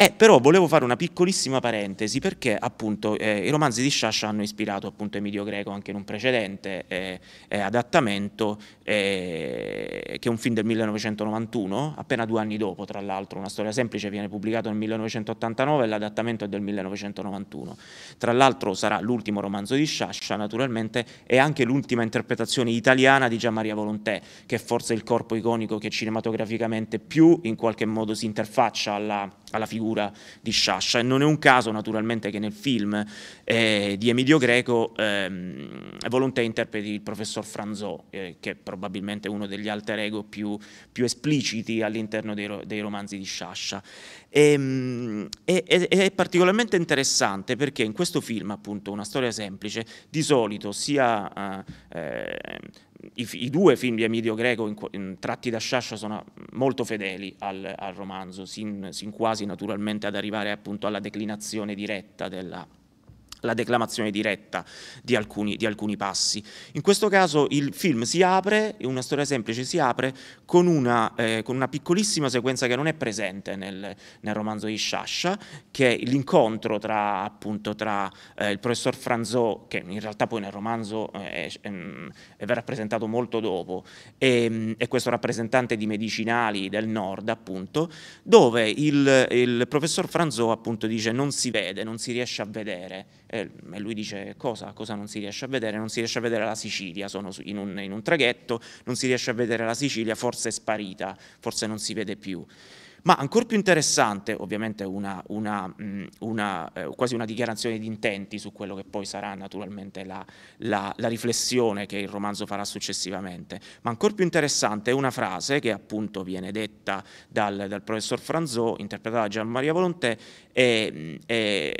Eh, però volevo fare una piccolissima parentesi perché appunto eh, i romanzi di Sciascia hanno ispirato appunto Emilio Greco anche in un precedente eh, eh adattamento eh, che è un film del 1991, appena due anni dopo tra l'altro, una storia semplice viene pubblicato nel 1989 e l'adattamento è del 1991. Tra l'altro sarà l'ultimo romanzo di Sciascia naturalmente e anche l'ultima interpretazione italiana di Gian Maria Volontè che è forse il corpo iconico che cinematograficamente più in qualche modo si interfaccia alla alla figura di Sciascia e non è un caso naturalmente che nel film eh, di Emilio Greco ehm, Volonté interpreti il professor Franzò eh, che è probabilmente uno degli alter ego più, più espliciti all'interno dei, ro dei, romanzi di Sciascia e, e, e, è particolarmente interessante perché in questo film appunto Una storia semplice di solito sia eh, i, i, due film di Emilio Greco in, in, tratti da Sciascia sono molto fedeli al, al romanzo, sin, sin, quasi naturalmente ad arrivare appunto alla declinazione diretta della, la declamazione diretta di alcuni, di alcuni, passi. In questo caso il film si apre, una storia semplice si apre, con una, eh, con una piccolissima sequenza che non è presente nel, nel romanzo di Sciascia, che è l'incontro tra, appunto, tra eh, il professor Franzò, che in realtà poi nel romanzo eh, è, è, mm, rappresentato molto dopo, e, e, mm, questo rappresentante di medicinali del nord, appunto, dove il, il professor Franzò appunto dice non si vede, non si riesce a vedere eh, e lui dice cosa? cosa, non si riesce a vedere? Non si riesce a vedere la Sicilia, sono in un, in un traghetto, non si riesce a vedere la Sicilia, forse è sparita, forse non si vede più. Ma ancora più interessante, ovviamente una, una, una, eh, quasi una dichiarazione di intenti su quello che poi sarà naturalmente la, la, la, riflessione che il romanzo farà successivamente, ma ancora più interessante è una frase che appunto viene detta dal, dal professor Franzò, interpretata da Gian Maria Volontè, e, e,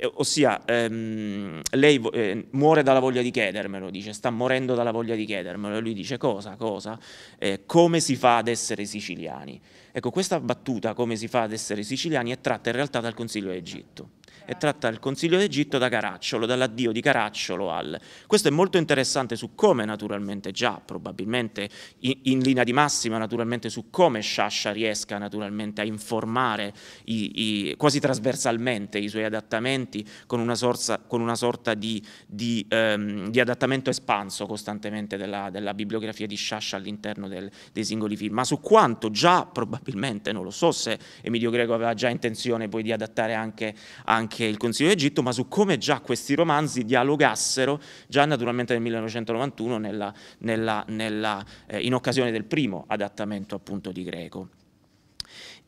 eh, ossia ehm, lei eh, muore dalla voglia di chiedermelo, dice sta morendo dalla voglia di chiedermelo e lui dice cosa, cosa, eh, come si fa ad essere siciliani. Ecco, questa battuta, come si fa ad essere siciliani, è tratta in realtà dal Consiglio d'Egitto e tratta il Consiglio d'Egitto da Caracciolo, dall'addio di Caracciolo al... Questo è molto interessante su come naturalmente già, probabilmente in, in linea di massima, naturalmente su come Sciascia riesca naturalmente a informare i, i, quasi trasversalmente i suoi adattamenti con una, sorsa, con una sorta di, di, ehm, di, adattamento espanso costantemente della, della bibliografia di Sciascia all'interno dei singoli film, ma su quanto già probabilmente, non lo so se Emilio Greco aveva già intenzione poi di adattare anche, anche anche il Consiglio d'Egitto, ma su come già questi romanzi dialogassero già naturalmente nel 1991 nella, nella, nella, eh, in occasione del primo adattamento appunto di Greco.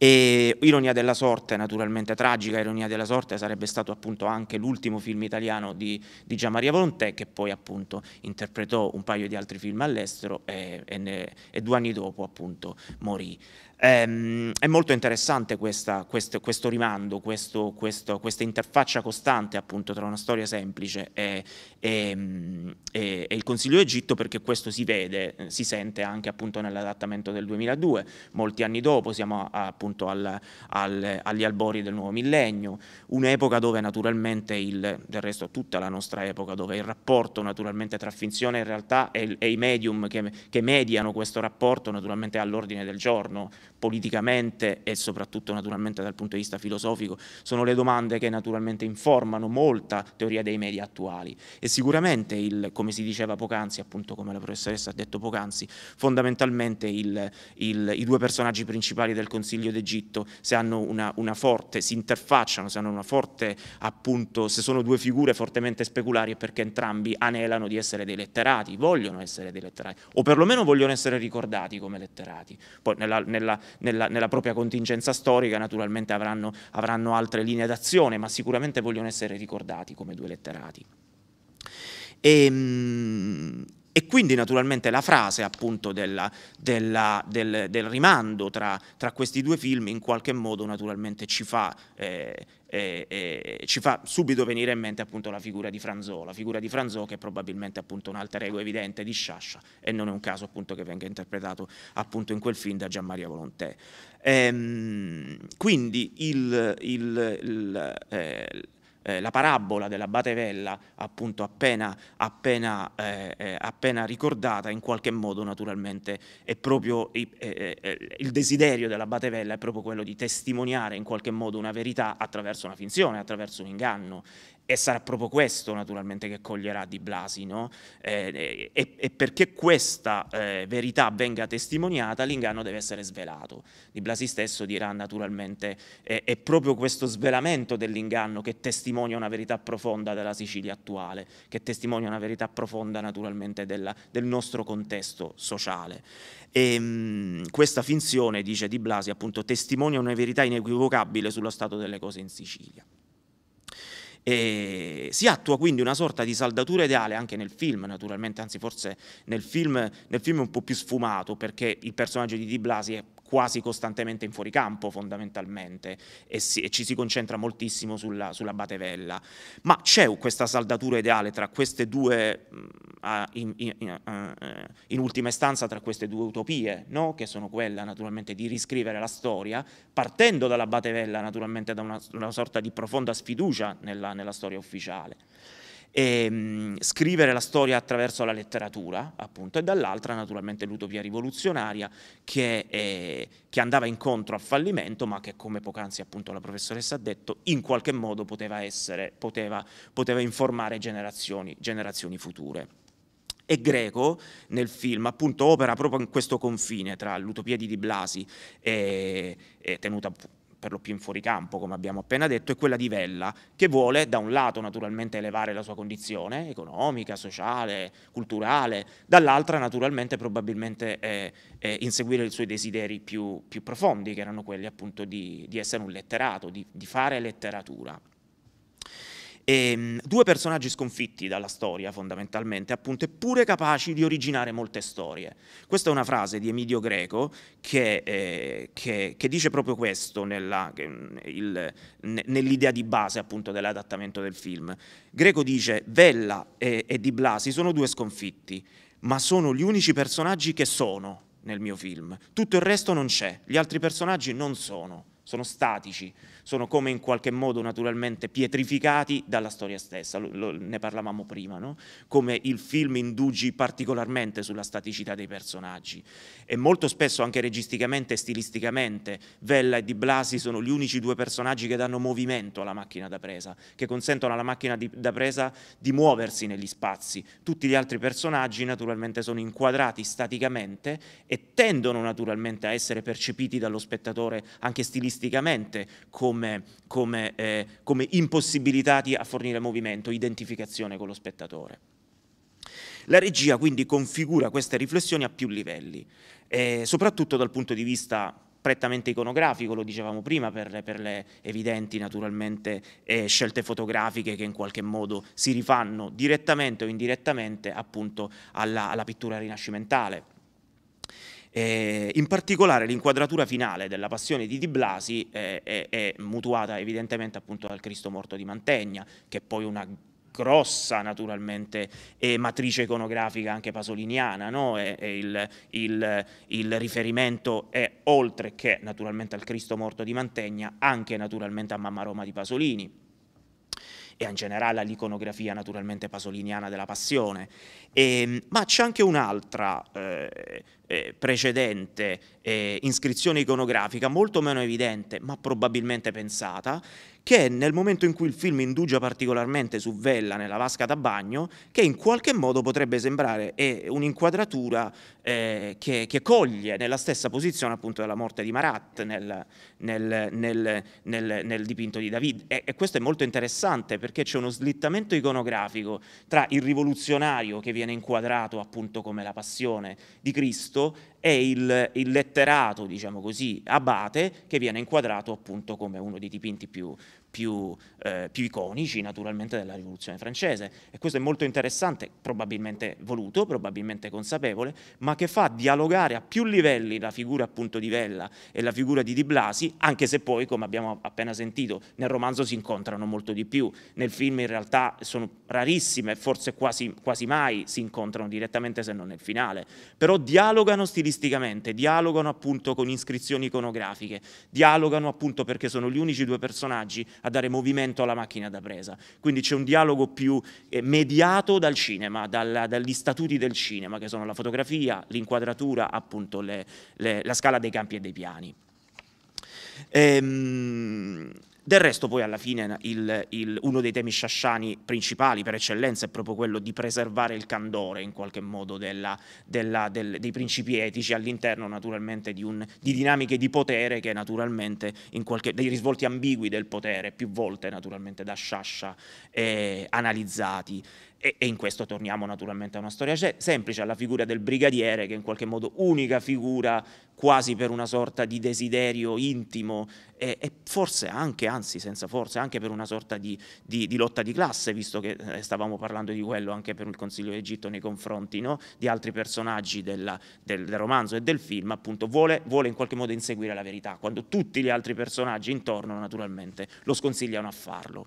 E Ironia della sorte, naturalmente tragica, Ironia della sorte sarebbe stato appunto anche l'ultimo film italiano di, di Maria Volontè che poi appunto interpretò un paio di altri film all'estero e, e, ne, e due anni dopo appunto morì. Ehm, è molto interessante questa, questo, questo, rimando, questo, questo, questa interfaccia costante appunto tra una storia semplice e, e, mm, e, e il Consiglio d'Egitto perché questo si vede, si sente anche appunto nell'adattamento del 2002, molti anni dopo siamo appunto al, al, agli albori del nuovo millennio, un'epoca dove naturalmente, il, del resto tutta la nostra epoca, dove il rapporto naturalmente tra finzione e realtà e, i medium che, che mediano questo rapporto naturalmente è all'ordine del giorno, politicamente e soprattutto naturalmente dal punto di vista filosofico, sono le domande che naturalmente informano molta teoria dei media attuali e sicuramente il, come si diceva poc'anzi, appunto come la professoressa ha detto poc'anzi, fondamentalmente il, il, i due personaggi principali del Consiglio d'Egitto se hanno una, una, forte, si interfacciano, se hanno una forte appunto, se sono due figure fortemente speculari è perché entrambi anelano di essere dei letterati, vogliono essere dei letterati o perlomeno vogliono essere ricordati come letterati. Poi nella, nella nella, nella propria contingenza storica, naturalmente avranno, avranno altre linee d'azione, ma sicuramente vogliono essere ricordati come due letterati. E, ehm, e quindi naturalmente la frase appunto della, della, del, del, rimando tra, tra, questi due film in qualche modo naturalmente ci fa, eh, eh, eh, ci fa, subito venire in mente appunto la figura di Franzò, la figura di Franzò che è probabilmente appunto un alter ego evidente di Sciascia e non è un caso appunto che venga interpretato appunto in quel film da Gian Maria Volontè. Ehm, quindi il... il, il eh, eh, la parabola della Batevella, appunto appena, appena, eh, eh appena, ricordata, in qualche modo naturalmente è proprio eh, eh, eh, il desiderio della Batevella, è proprio quello di testimoniare in qualche modo una verità attraverso una finzione, attraverso un inganno e sarà proprio questo naturalmente che coglierà Di Blasi, no? Eh, eh, e, e, perché questa eh, verità venga testimoniata l'inganno deve essere svelato. Di Blasi stesso dirà naturalmente eh, è proprio questo svelamento dell'inganno che testimonia una verità profonda della Sicilia attuale, che testimonia una verità profonda naturalmente della, del nostro contesto sociale. E, ehm, mh, questa finzione, dice Di Blasi, appunto testimonia una verità inequivocabile sullo stato delle cose in Sicilia. E si attua quindi una sorta di saldatura ideale anche nel film, naturalmente, anzi forse nel film, nel film, è un po' più sfumato perché il personaggio di Di Blasi è quasi costantemente in fuoricampo fondamentalmente e, si, e ci si concentra moltissimo sulla, sulla Batevella. Ma c'è questa saldatura ideale tra queste due, mm, in, in, eh, in ultima istanza, tra queste due utopie, no? che sono quella naturalmente di riscrivere la storia, partendo dalla Batevella naturalmente da una, una sorta di profonda sfiducia nella, nella storia ufficiale e, mm, scrivere la storia attraverso la letteratura, appunto, e dall'altra naturalmente l'utopia rivoluzionaria che, eh, che, andava incontro al fallimento, ma che come poc'anzi appunto la professoressa ha detto, in qualche modo poteva, essere, poteva, poteva informare generazioni, generazioni future. E Greco nel film appunto opera proprio in questo confine tra l'utopia di Di Blasi, e, e tenuta per lo più in fuoricampo, come abbiamo appena detto, è quella di Vella, che vuole da un lato naturalmente elevare la sua condizione economica, sociale, culturale, dall'altra naturalmente probabilmente eh, eh, inseguire i suoi desideri più, più, profondi, che erano quelli appunto di, di essere un letterato, di, di fare letteratura. E, ehm, due personaggi sconfitti dalla storia fondamentalmente, appunto, eppure capaci di originare molte storie. Questa è una frase di Emidio Greco che, eh, che, che dice proprio questo nella, il, nell'idea di base appunto dell'adattamento del film. Greco dice Vella e, e Di Blasi sono due sconfitti, ma sono gli unici personaggi che sono nel mio film. Tutto il resto non c'è, gli altri personaggi non sono, sono statici, sono come in qualche modo naturalmente pietrificati dalla storia stessa, lo, lo, ne parlavamo prima, no? come il film indugi particolarmente sulla staticità dei personaggi e molto spesso anche registicamente e stilisticamente Vella e Di Blasi sono gli unici due personaggi che danno movimento alla macchina da presa, che consentono alla macchina di, da presa di muoversi negli spazi, tutti gli altri personaggi naturalmente sono inquadrati staticamente e tendono naturalmente a essere percepiti dallo spettatore anche stilisticamente come come, come, eh, come impossibilitati a fornire movimento, identificazione con lo spettatore. La regia quindi configura queste riflessioni a più livelli, eh, soprattutto dal punto di vista prettamente iconografico, lo dicevamo prima, per, per le evidenti naturalmente eh, scelte fotografiche che in qualche modo si rifanno direttamente o indirettamente appunto alla, alla pittura rinascimentale eh, in particolare l'inquadratura finale della passione di Di Blasi eh, è, è, mutuata evidentemente appunto dal Cristo morto di Mantegna, che è poi una grossa naturalmente eh, matrice iconografica anche pasoliniana, no? e, e il, il, il, riferimento è oltre che naturalmente al Cristo morto di Mantegna, anche naturalmente a Mamma Roma di Pasolini e in generale all'iconografia naturalmente pasoliniana della passione. E, ehm, ma c'è anche un'altra eh, eh, precedente eh, iscrizione iconografica molto meno evidente, ma probabilmente pensata, che è nel momento in cui il film indugia particolarmente su Vella nella vasca da bagno, che in qualche modo potrebbe sembrare eh, un'inquadratura eh, che, che, coglie nella stessa posizione appunto della morte di Marat nel, nel, nel, nel dipinto di David. E, e, questo è molto interessante perché c'è uno slittamento iconografico tra il rivoluzionario che viene inquadrato appunto come la passione di Cristo, appunto è il, il letterato, diciamo così, abate, che viene inquadrato appunto come uno dei dipinti più, più, eh, più, iconici naturalmente della rivoluzione francese e questo è molto interessante, probabilmente voluto, probabilmente consapevole, ma che fa dialogare a più livelli la figura appunto di Vella e la figura di Di Blasi, anche se poi come abbiamo appena sentito nel romanzo si incontrano molto di più, nel film in realtà sono rarissime, forse quasi, quasi mai si incontrano direttamente se non nel finale, però dialogano stilisticamente, dialogano appunto con iscrizioni iconografiche, dialogano appunto perché sono gli unici due personaggi a dare movimento alla macchina da presa. Quindi c'è un dialogo più eh, mediato dal cinema, dal, dagli statuti del cinema, che sono la fotografia, l'inquadratura, appunto le, le, la scala dei campi e dei piani. Ehm, del resto poi alla fine il, il, uno dei temi sciasciani principali per eccellenza è proprio quello di preservare il candore in qualche modo della, della, del, dei principi etici all'interno naturalmente di, un, di, dinamiche di potere che naturalmente qualche, dei risvolti ambigui del potere più volte naturalmente da sciascia eh, analizzati. E, e in questo torniamo naturalmente a una storia semplice, alla figura del brigadiere, che è in qualche modo unica figura quasi per una sorta di desiderio intimo e, e forse anche, anzi senza forse, anche per una sorta di, di, di, lotta di classe, visto che eh, stavamo parlando di quello anche per il Consiglio d'Egitto nei confronti no? di altri personaggi della, del, del, romanzo e del film, appunto vuole, vuole in qualche modo inseguire la verità, quando tutti gli altri personaggi intorno naturalmente lo sconsigliano a farlo.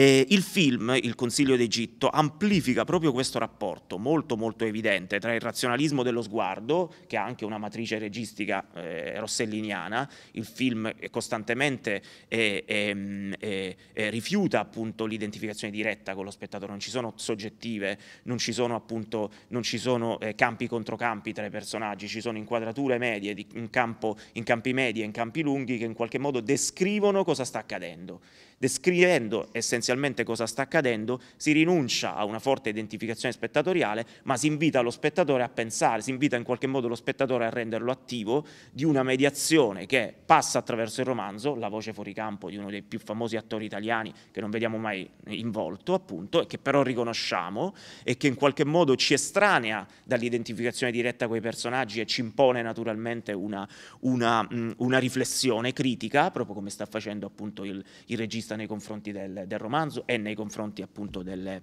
Eh, il film, Il Consiglio d'Egitto, amplifica proprio questo rapporto molto molto evidente tra il razionalismo dello sguardo, che ha anche una matrice registica eh, rosselliniana, il film costantemente eh, rifiuta appunto l'identificazione diretta con lo spettatore, non ci sono soggettive, non ci sono appunto non ci sono, eh, campi contro campi tra i personaggi, ci sono inquadrature medie di, in, campo, in campi medi e in campi lunghi che in qualche modo descrivono cosa sta accadendo. Descrivendo essenzialmente cosa sta accadendo, si rinuncia a una forte identificazione spettatoriale, ma si invita lo spettatore a pensare, si invita in qualche modo lo spettatore a renderlo attivo di una mediazione che passa attraverso il romanzo, la voce fuori campo di uno dei più famosi attori italiani che non vediamo mai in volto, appunto, e che però riconosciamo e che in qualche modo ci estranea dall'identificazione diretta con i personaggi e ci impone naturalmente una, una, mm, una riflessione critica, proprio come sta facendo appunto il, il regista vista nei confronti del, del romanzo e nei confronti appunto delle,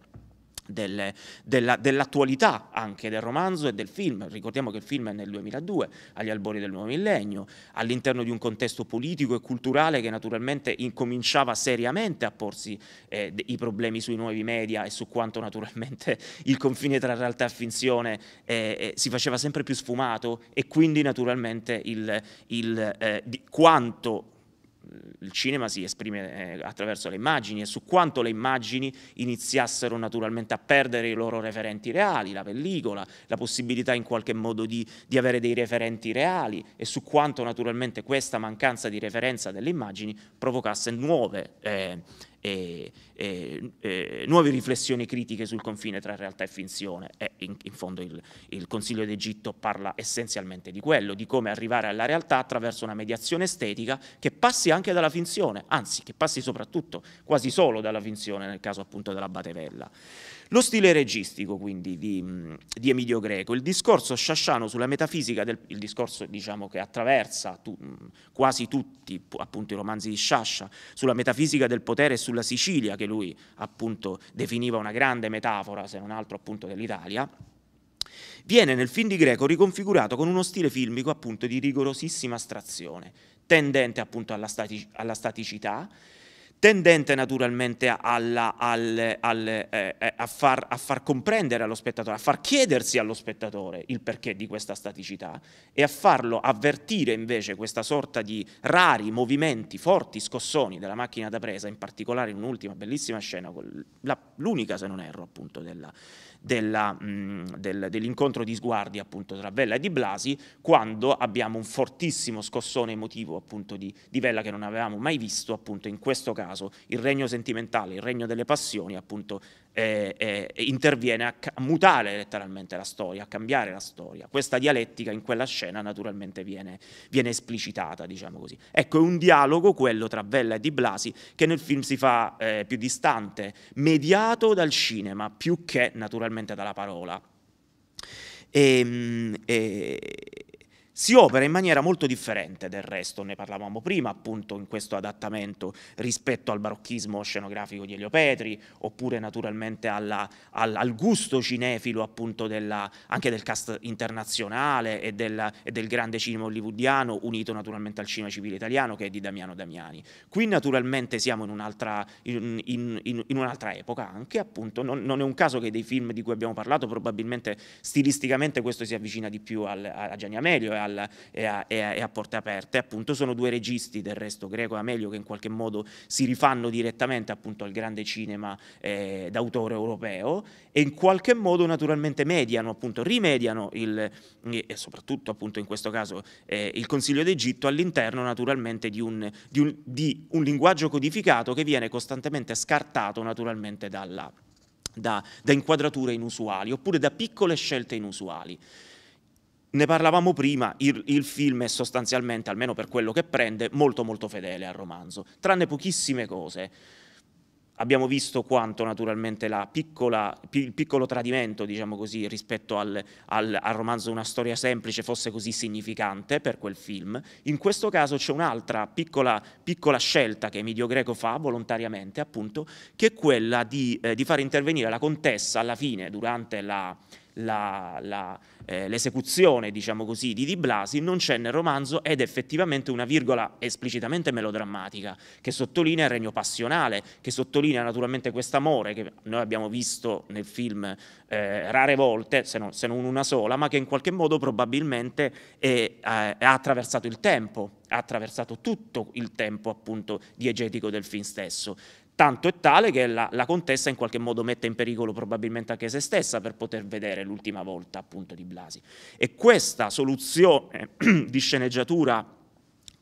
delle, della, dell'attualità anche del romanzo e del film. Ricordiamo che il film è nel 2002, agli albori del nuovo millennio, all'interno di un contesto politico e culturale che naturalmente incominciava seriamente a porsi eh, i problemi sui nuovi media e su quanto naturalmente <laughs> il confine tra realtà e finzione eh, eh, si faceva sempre più sfumato e quindi naturalmente il, il, eh, di quanto il cinema si esprime eh, attraverso le immagini e su quanto le immagini iniziassero naturalmente a perdere i loro referenti reali, la pellicola, la possibilità in qualche modo di, di avere dei referenti reali e su quanto naturalmente questa mancanza di referenza delle immagini provocasse nuove... Eh, e, e, e, nuove riflessioni critiche sul confine tra realtà e finzione. E in, in fondo il, il Consiglio d'Egitto parla essenzialmente di quello, di come arrivare alla realtà attraverso una mediazione estetica che passi anche dalla finzione, anzi che passi soprattutto quasi solo dalla finzione nel caso appunto della Batevella. Lo stile registico quindi di, mm, di Emilio Greco, il discorso sciasciano sulla metafisica, del, il discorso diciamo, che attraversa tu, mm, quasi tutti appunto, i romanzi di Sciascia, sulla metafisica del potere e sulla Sicilia che lui appunto definiva una grande metafora se non altro appunto dell'Italia, viene nel film di Greco riconfigurato con uno stile filmico appunto di rigorosissima astrazione, tendente appunto alla, stati alla staticità tendente naturalmente alla, al, al, eh, eh, a, far, a, far, comprendere allo spettatore, a far chiedersi allo spettatore il perché di questa staticità e a farlo avvertire invece questa sorta di rari movimenti forti, scossoni della macchina da presa, in particolare in un'ultima bellissima scena, la, l'unica se non erro appunto della, della, mh, del, dell'incontro di sguardi appunto tra Vella e Di Blasi, quando abbiamo un fortissimo scossone emotivo appunto di, di Vella che non avevamo mai visto appunto in questo caso caso, il regno sentimentale, il regno delle passioni, appunto, eh, eh, interviene a, a, mutare letteralmente la storia, a cambiare la storia. Questa dialettica in quella scena naturalmente viene, viene esplicitata, diciamo così. Ecco, è un dialogo quello tra Vella e Di Blasi che nel film si fa eh, più distante, mediato dal cinema più che naturalmente dalla parola. E, ehm, e, eh, si opera in maniera molto differente del resto, ne parlavamo prima appunto in questo adattamento rispetto al barocchismo scenografico di Elio Petri, oppure naturalmente alla, al, al, gusto cinefilo appunto della, anche del cast internazionale e, della, e del, grande cinema hollywoodiano, unito naturalmente al cinema civile italiano che è di Damiano Damiani. Qui naturalmente siamo in un'altra, in, in, in un'altra epoca anche, appunto non, non, è un caso che dei film di cui abbiamo parlato probabilmente stilisticamente questo si avvicina di più al, a Gianni Amelio al, e, a, e, a, e a porte aperte. Appunto sono due registi del resto, Greco e Amelio, che in qualche modo si rifanno direttamente appunto al grande cinema eh, d'autore europeo e in qualche modo naturalmente mediano, appunto rimediano il, e soprattutto appunto in questo caso eh, il Consiglio d'Egitto all'interno naturalmente di un, di, un, di un linguaggio codificato che viene costantemente scartato naturalmente dalla, da, da, inquadrature inusuali oppure da piccole scelte inusuali ne parlavamo prima, il, il, film è sostanzialmente, almeno per quello che prende, molto molto fedele al romanzo, tranne pochissime cose. Abbiamo visto quanto naturalmente piccola, il piccolo tradimento, diciamo così, rispetto al, al, al romanzo Una storia semplice fosse così significante per quel film. In questo caso c'è un'altra piccola, piccola, scelta che Emilio Greco fa volontariamente, appunto, che è quella di, eh, di far intervenire la contessa alla fine, durante la, la, la, eh, l'esecuzione, diciamo così, di Di Blasi non c'è nel romanzo ed è effettivamente una virgola esplicitamente melodrammatica che sottolinea il regno passionale, che sottolinea naturalmente quest'amore che noi abbiamo visto nel film eh, rare volte, se non, se non, una sola, ma che in qualche modo probabilmente eh, ha attraversato il tempo, ha attraversato tutto il tempo appunto diegetico del film stesso tanto è tale che la, la, contessa in qualche modo mette in pericolo probabilmente anche se stessa per poter vedere l'ultima volta appunto di Blasi. E questa soluzione <clears throat> di sceneggiatura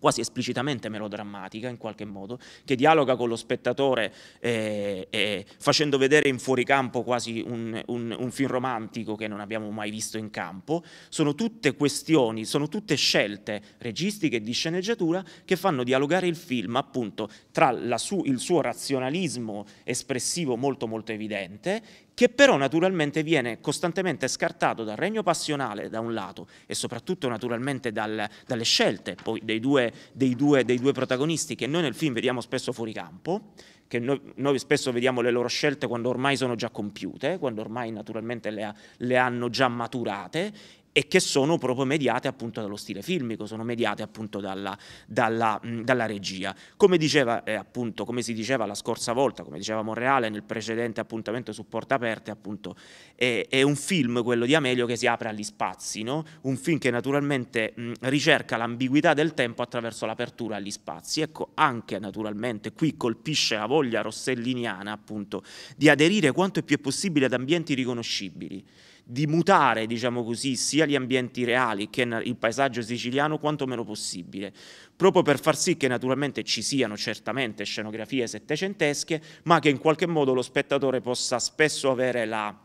quasi esplicitamente melodrammatica in qualche modo, che dialoga con lo spettatore eh, eh, facendo vedere in fuoricampo quasi un, un, un, film romantico che non abbiamo mai visto in campo, sono tutte questioni, sono tutte scelte registiche di sceneggiatura che fanno dialogare il film appunto tra su, il suo razionalismo espressivo molto molto evidente che però naturalmente viene costantemente scartato dal regno passionale da un lato e soprattutto naturalmente dal, dalle scelte dei due, dei, due, dei due, protagonisti che noi nel film vediamo spesso fuori campo, che noi, noi, spesso vediamo le loro scelte quando ormai sono già compiute, quando ormai naturalmente le, le hanno già maturate e che sono proprio mediate appunto dallo stile filmico, sono mediate appunto dalla, dalla, mh, dalla regia. Come diceva eh, appunto, come si diceva la scorsa volta, come diceva Monreale nel precedente appuntamento su Porta Aperte, appunto, è, è, un film quello di Amelio che si apre agli spazi, no? un film che naturalmente mh, ricerca l'ambiguità del tempo attraverso l'apertura agli spazi. Ecco, anche naturalmente qui colpisce la voglia rosselliniana appunto di aderire quanto più è possibile ad ambienti riconoscibili di mutare, diciamo così, sia gli ambienti reali che il paesaggio siciliano quanto meno possibile, proprio per far sì che naturalmente ci siano certamente scenografie settecentesche, ma che in qualche modo lo spettatore possa spesso avere la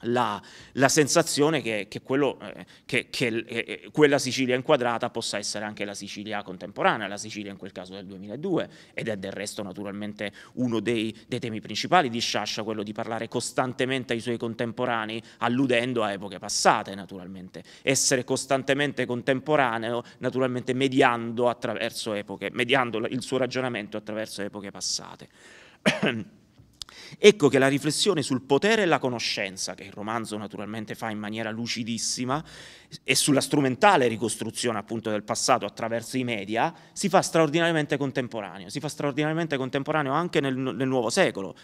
la, la, sensazione che, che, quello, eh, che, che eh, eh, quella Sicilia inquadrata possa essere anche la Sicilia contemporanea, la Sicilia in quel caso del 2002, ed è del resto naturalmente uno dei, dei temi principali di Sciascia, quello di parlare costantemente ai suoi contemporanei, alludendo a epoche passate naturalmente, essere costantemente contemporaneo, naturalmente mediando, mediando il suo ragionamento attraverso epoche passate. <clears throat> Ecco che la riflessione sul potere e la conoscenza, che il romanzo naturalmente fa in maniera lucidissima, e sulla strumentale ricostruzione appunto del passato attraverso i media, si fa straordinariamente contemporaneo, si fa straordinariamente contemporaneo anche nel, nel nuovo secolo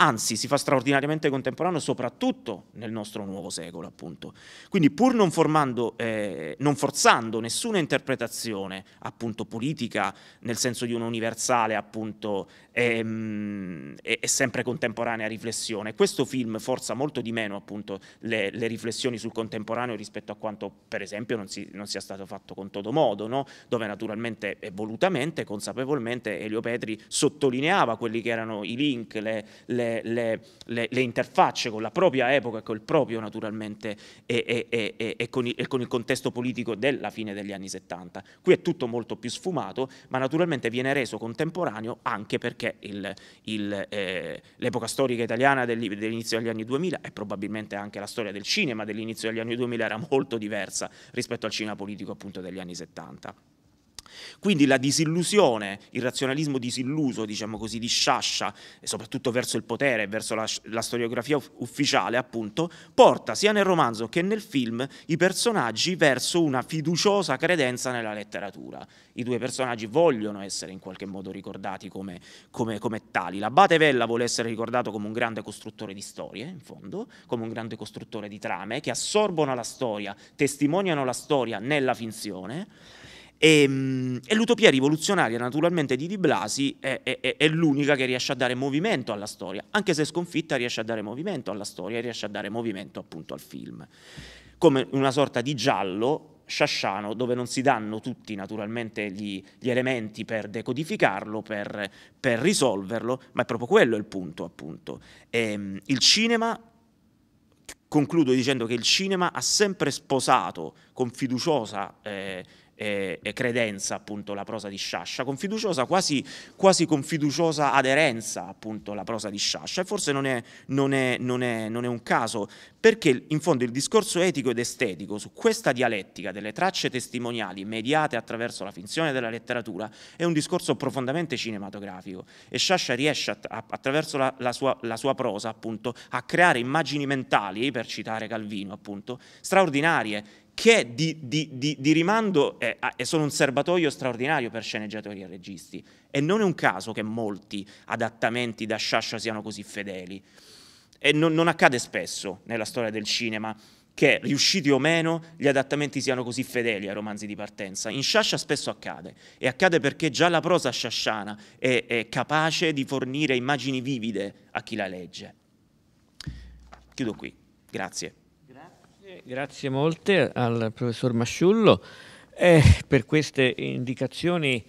anzi si fa straordinariamente contemporaneo soprattutto nel nostro nuovo secolo appunto. Quindi pur non, formando, eh, non forzando nessuna interpretazione appunto politica nel senso di un'universale appunto e, ehm, e, sempre contemporanea riflessione. Questo film forza molto di meno appunto le, le riflessioni sul contemporaneo rispetto a quanto per esempio non, si, non sia stato fatto con Todo Modo, no? dove naturalmente e volutamente, consapevolmente Elio Petri sottolineava quelli che erano i link, le, le le, le, le, interfacce con la propria epoca e col proprio naturalmente e, e, e, con il, e, con il, contesto politico della fine degli anni 70. Qui è tutto molto più sfumato, ma naturalmente viene reso contemporaneo anche perché eh, l'epoca eh, storica italiana dell'inizio degli anni 2000 e probabilmente anche la storia del cinema dell'inizio degli anni 2000 era molto diversa rispetto al cinema politico appunto degli anni 70. Quindi la disillusione, il razionalismo disilluso, diciamo così, di Sciascia, soprattutto verso il potere, verso la, la storiografia ufficiale, appunto, porta sia nel romanzo che nel film i personaggi verso una fiduciosa credenza nella letteratura. I due personaggi vogliono essere in qualche modo ricordati come, come, come tali. L'abate Vella vuole essere ricordato come un grande costruttore di storie, in fondo, come un grande costruttore di trame, che assorbono la storia, testimoniano la storia nella finzione e, ehm, e, l'utopia rivoluzionaria naturalmente di Di Blasi è, è, è, l'unica che riesce a dare movimento alla storia, anche se sconfitta riesce a dare movimento alla storia e riesce a dare movimento appunto al film, come una sorta di giallo sciasciano dove non si danno tutti naturalmente gli, gli elementi per decodificarlo, per, per, risolverlo, ma è proprio quello il punto appunto. E, ehm, il cinema concludo dicendo che il cinema ha sempre sposato con fiduciosa eh, eh, credenza, appunto, la prosa di Sciascia, con fiduciosa, quasi, quasi con fiduciosa aderenza, appunto, la prosa di Sciascia, e forse non è, non, è, non, è, non è un caso, perché in fondo il discorso etico ed estetico su questa dialettica delle tracce testimoniali mediate attraverso la finzione della letteratura è un discorso profondamente cinematografico e Sciascia riesce attraverso la, la, sua, la sua prosa appunto a creare immagini mentali, per citare Calvino appunto, straordinarie che di, di, di, di rimando è, è, solo un serbatoio straordinario per sceneggiatori e registi. E non è un caso che molti adattamenti da Sciascia siano così fedeli. E non, non accade spesso nella storia del cinema che, riusciti o meno, gli adattamenti siano così fedeli ai romanzi di partenza. In Sciascia spesso accade, e accade perché già la prosa sciasciana è, è capace di fornire immagini vivide a chi la legge. Chiudo qui, grazie. Grazie molte al professor Masciullo eh, per queste indicazioni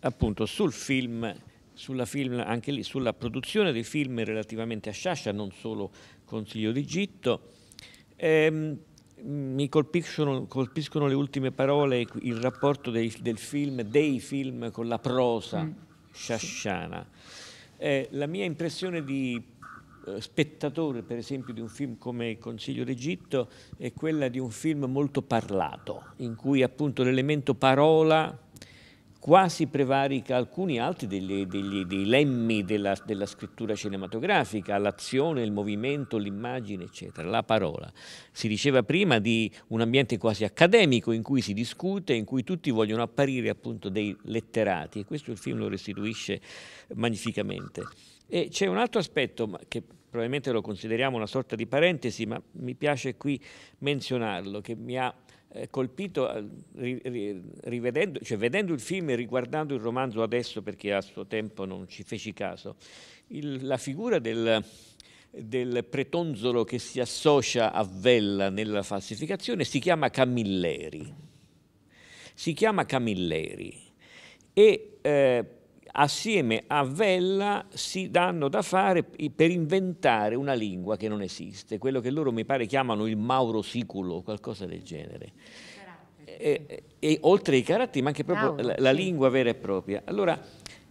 appunto sul film, film, anche lì, sulla produzione dei film relativamente a Sciascia, non solo Consiglio d'Egitto. Eh, mi colpiscono, colpiscono, le ultime parole, il rapporto dei, film, dei film con la prosa mm. sciasciana. Eh, la mia impressione di eh, spettatore per esempio di un film come Il Consiglio d'Egitto è quella di un film molto parlato, in cui appunto l'elemento parola quasi prevarica alcuni altri degli, degli, dei lemmi della, della scrittura cinematografica, l'azione, il movimento, l'immagine, eccetera, la parola. Si diceva prima di un ambiente quasi accademico in cui si discute, in cui tutti vogliono apparire appunto dei letterati e questo il film lo restituisce magnificamente. E c'è un altro aspetto che probabilmente lo consideriamo una sorta di parentesi, ma mi piace qui menzionarlo, che mi ha eh, colpito eh, rivedendo, cioè vedendo il film e riguardando il romanzo adesso perché a suo tempo non ci feci caso, il, la figura del, del pretonzolo che si associa a Vella nella falsificazione si chiama Camilleri. Si chiama Camilleri e eh, assieme a Vella si danno da fare per inventare una lingua che non esiste, quello che loro mi pare chiamano il Mauro Siculo, qualcosa del genere. Eh, eh, e, e, oltre ai caratteri, ma anche proprio Mauro, la, la sì. lingua vera e propria. Allora,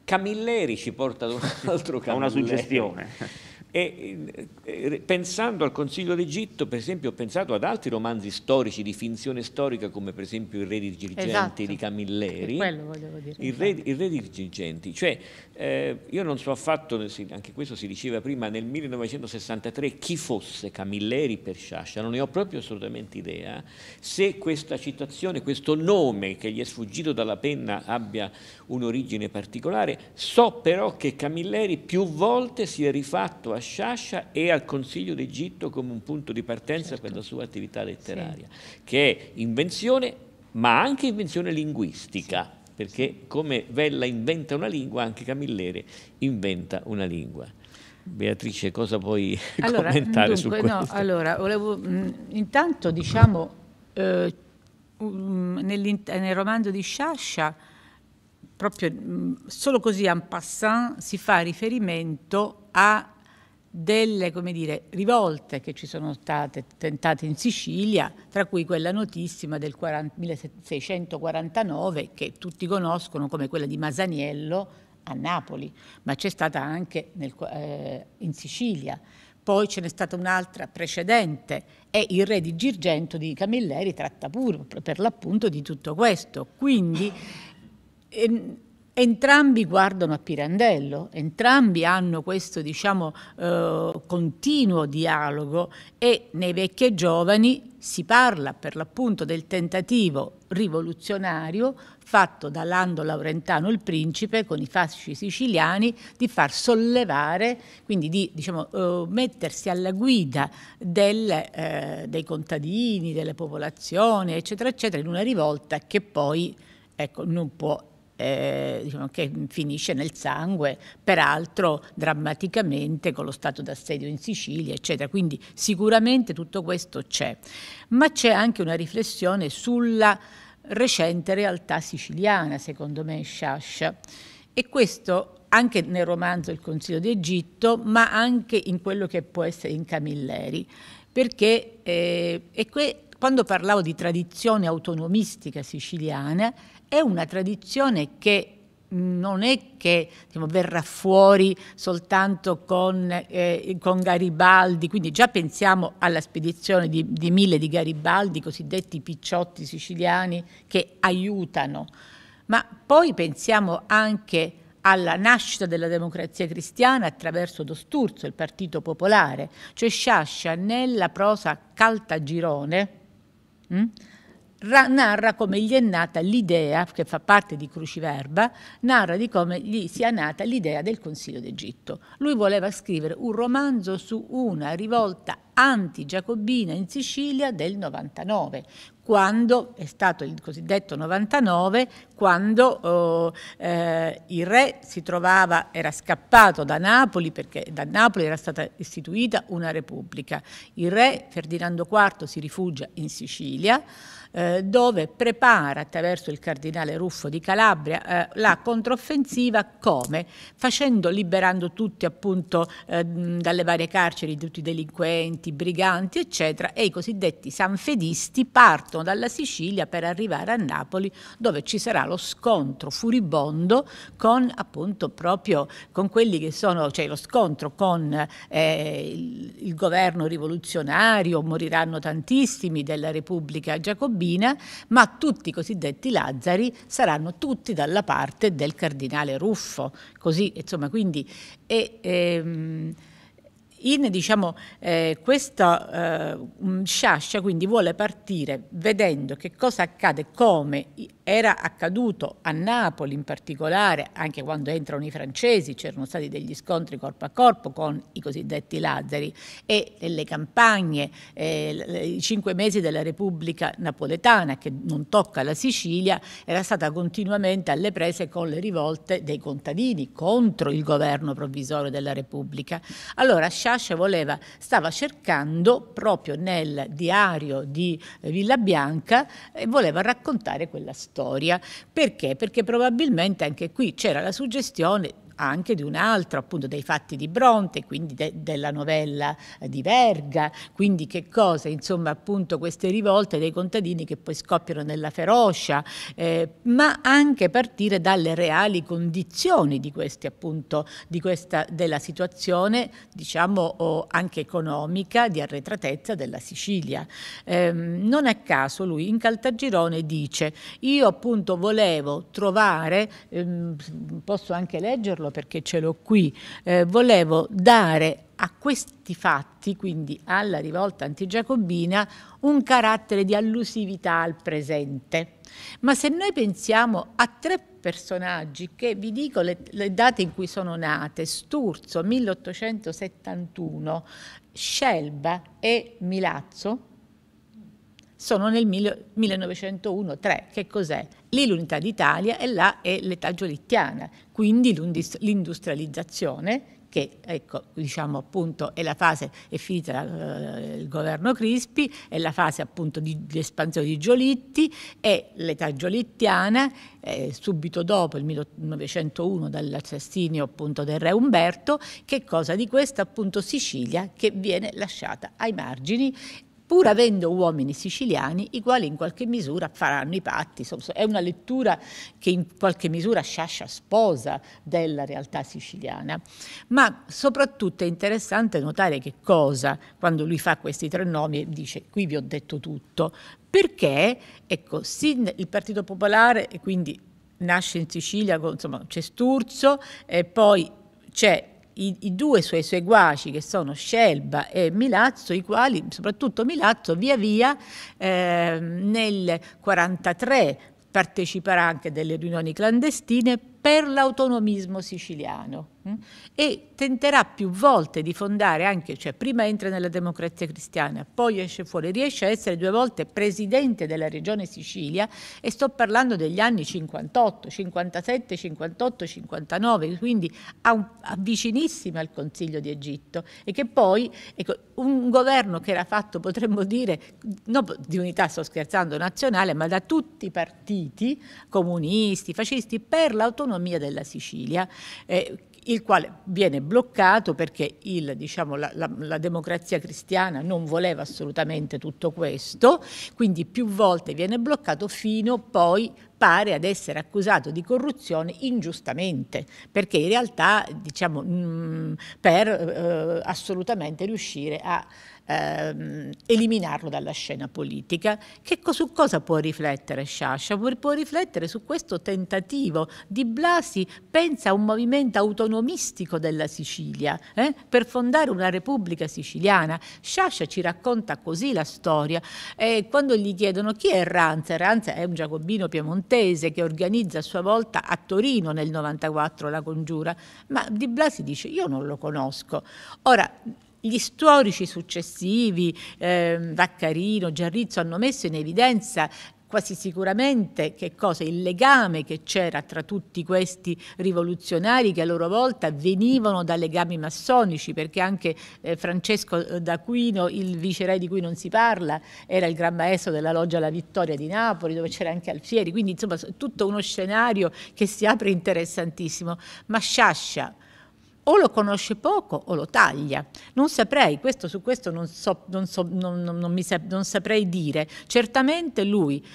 Camilleri ci porta ad un <laughs> altro Camilleri. una suggestione. <laughs> E, eh, eh, pensando al Consiglio d'Egitto, per esempio, ho pensato ad altri romanzi storici di finzione storica, come per esempio Il Re Dirigenti esatto. di Camilleri. Dire, il, re, esatto. il Re, Dirigenti, cioè eh, io non so affatto, anche questo si diceva prima, nel 1963 chi fosse Camilleri per Sciascia, non ne ho proprio assolutamente idea, se questa citazione, questo nome che gli è sfuggito dalla penna abbia un'origine particolare, so però che Camilleri più volte si è rifatto a Sciascia e al Consiglio d'Egitto come un punto di partenza certo. per la certo. sua attività letteraria, sì. che è invenzione, ma anche invenzione linguistica, sì. perché come Vella inventa una lingua, anche Camillere inventa una lingua. Beatrice, cosa puoi <laughs> allora, commentare dunque, su questo? No, allora, volevo, mh, mm, intanto diciamo, eh, um, nel romanzo di Sciascia, proprio mh, mm, solo così en passant, si fa riferimento a delle dire, rivolte che ci sono state tentate in Sicilia, tra cui quella notissima del 40, 1649 che tutti conoscono come quella di Masaniello a Napoli, ma c'è stata anche nel, eh, in Sicilia. Poi ce n'è stata un'altra precedente e il re di Girgento di Camilleri tratta pure per l'appunto di tutto questo. Quindi eh, Entrambi guardano a Pirandello, entrambi hanno questo diciamo, eh, continuo dialogo e nei vecchi e giovani si parla per l'appunto del tentativo rivoluzionario fatto da Lando Laurentano il Principe con i fasci siciliani di far sollevare, quindi di diciamo, eh, mettersi alla guida del, eh, dei contadini, delle popolazioni, eccetera, eccetera, in una rivolta che poi ecco, non può essere eh, diciamo, che finisce nel sangue, peraltro drammaticamente con lo stato d'assedio in Sicilia, eccetera. Quindi sicuramente tutto questo c'è, ma c'è anche una riflessione sulla recente realtà siciliana, secondo me, Shash. E questo anche nel romanzo Il Consiglio d'Egitto, ma anche in quello che può essere in Camilleri, perché eh, que- quando parlavo di tradizione autonomistica siciliana, è una tradizione che non è che diciamo, verrà fuori soltanto con, eh, con, Garibaldi, quindi già pensiamo alla spedizione di, di mille di Garibaldi, i cosiddetti picciotti siciliani che aiutano, ma poi pensiamo anche alla nascita della democrazia cristiana attraverso Dosturzo, il Partito Popolare, cioè Sciascia nella prosa Caltagirone, mh, hm, narra come gli è nata l'idea, che fa parte di Cruciverba, narra di come gli sia nata l'idea del Consiglio d'Egitto. Lui voleva scrivere un romanzo su una rivolta anti-giacobina in Sicilia del 99, quando è stato il cosiddetto 99, quando oh, eh, il re si trovava, era scappato da Napoli perché da Napoli era stata istituita una repubblica. Il re Ferdinando IV si rifugia in Sicilia. Eh, dove prepara attraverso il cardinale Ruffo di Calabria eh, la controffensiva come? Facendo, liberando tutti appunto eh, dalle varie carceri, tutti i delinquenti, briganti eccetera e i cosiddetti sanfedisti partono dalla Sicilia per arrivare a Napoli dove ci sarà lo scontro furibondo con appunto proprio con quelli che sono, cioè lo scontro con eh, il, il governo rivoluzionario, moriranno tantissimi della Repubblica Giacobina Sabina, ma tutti i cosiddetti Lazzari saranno tutti dalla parte del cardinale Ruffo. Così, insomma, quindi... E, ehm, in diciamo, eh, questa eh, Sciascia quindi vuole partire vedendo che cosa accade, come era accaduto a Napoli in particolare, anche quando entrano i francesi, c'erano stati degli scontri corpo a corpo con i cosiddetti Lazzari e le campagne, eh, i cinque mesi della Repubblica Napoletana che non tocca la Sicilia, era stata continuamente alle prese con le rivolte dei contadini contro il governo provvisorio della Repubblica. Allora Sciascia Sciascia voleva, stava cercando proprio nel diario di Villa Bianca e voleva raccontare quella storia. Perché? Perché probabilmente anche qui c'era la suggestione anche di un altro, appunto dei fatti di Bronte, quindi de, della novella eh, di Verga, quindi che cosa? Insomma appunto queste rivolte dei contadini che poi scoppiano nella ferocia, eh, ma anche partire dalle reali condizioni di questi appunto, di questa, della situazione diciamo anche economica di arretratezza della Sicilia. Eh, non a caso lui in Caltagirone dice io appunto volevo trovare, ehm, posso anche leggerlo, saperlo perché ce l'ho qui, eh, volevo dare a questi fatti, quindi alla rivolta antigiacobina, un carattere di allusività al presente. Ma se noi pensiamo a tre personaggi che vi dico le, le date in cui sono nate, Sturzo 1871, Scelba e Milazzo, sono nel 1901-3. Che cos'è? Lì l'unità d'Italia e là è l'età giolittiana, quindi l'industrializzazione che ecco, diciamo appunto è la fase, è finita la, eh, il governo Crispi, è la fase appunto di, di espansione di Giolitti, è l'età giolittiana, eh, subito dopo il 1901 dall'assassinio appunto del re Umberto, che cosa di questa appunto Sicilia che viene lasciata ai margini pur avendo uomini siciliani, i quali in qualche misura faranno i patti. È una lettura che in qualche misura Sciascia sposa della realtà siciliana. Ma soprattutto è interessante notare che cosa, quando lui fa questi tre nomi, dice qui vi ho detto tutto, perché ecco, il Partito Popolare, e quindi nasce in Sicilia, insomma c'è Sturzo, e poi c'è i, i due suoi seguaci che sono Scelba e Milazzo, i quali, soprattutto Milazzo, via via eh, nel 1943 parteciperà anche a delle riunioni clandestine per l'autonomismo siciliano mm? e tenterà più volte di fondare anche, cioè prima entra nella democrazia cristiana, poi esce fuori, riesce a essere due volte presidente della regione Sicilia e sto parlando degli anni 58, 57, 58, 59, quindi a al Consiglio di Egitto e che poi ecco, un governo che era fatto, potremmo dire, non di unità, sto scherzando, nazionale, ma da tutti i partiti, comunisti, fascisti, per l'autonomia l'autonomia della Sicilia, eh, il quale viene bloccato perché il, diciamo, la, la, la, democrazia cristiana non voleva assolutamente tutto questo, quindi più volte viene bloccato fino poi pare ad essere accusato di corruzione ingiustamente, perché in realtà diciamo, mh, mm, per eh, assolutamente riuscire a ehm, eliminarlo dalla scena politica. Che, su cosa può riflettere Sciascia? Può, può riflettere su questo tentativo. Di Blasi pensa a un movimento autonomistico della Sicilia eh, per fondare una repubblica siciliana. Sciascia ci racconta così la storia. Eh, quando gli chiedono chi è Ranz, Ranz è un giacobino piemontese che organizza a sua volta a Torino nel 94 la congiura, ma Di Blasi dice io non lo conosco. Ora, gli storici successivi, eh, Vaccarino, Giarrizzo, hanno messo in evidenza quasi sicuramente che cosa? Il legame che c'era tra tutti questi rivoluzionari che a loro volta venivano da legami massonici, perché anche eh, Francesco d'Aquino, il viceré di cui non si parla, era il gran maestro della loggia La Vittoria di Napoli, dove c'era anche Alfieri, quindi insomma tutto uno scenario che si apre interessantissimo. Ma Sciascia o lo conosce poco o lo taglia. Non saprei, questo, su questo non, so, non, so, non, sap, non saprei dire. Certamente lui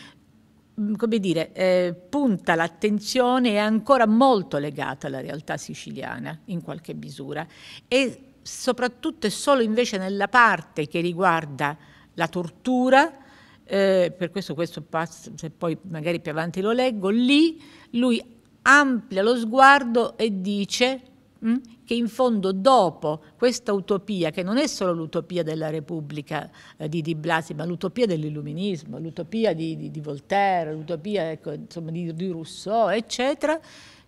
mm, come dire, eh, punta l'attenzione è ancora molto legata alla realtà siciliana in qualche misura e soprattutto e solo invece nella parte che riguarda la tortura, eh, per questo questo passo, se poi magari più avanti lo leggo, lì lui amplia lo sguardo e dice Mm? che in fondo dopo questa utopia, che non è solo l'utopia della Repubblica eh, di Di Blasi, ma l'utopia dell'illuminismo, l'utopia di, di, di, Voltaire, l'utopia ecco, di, di Rousseau, eccetera,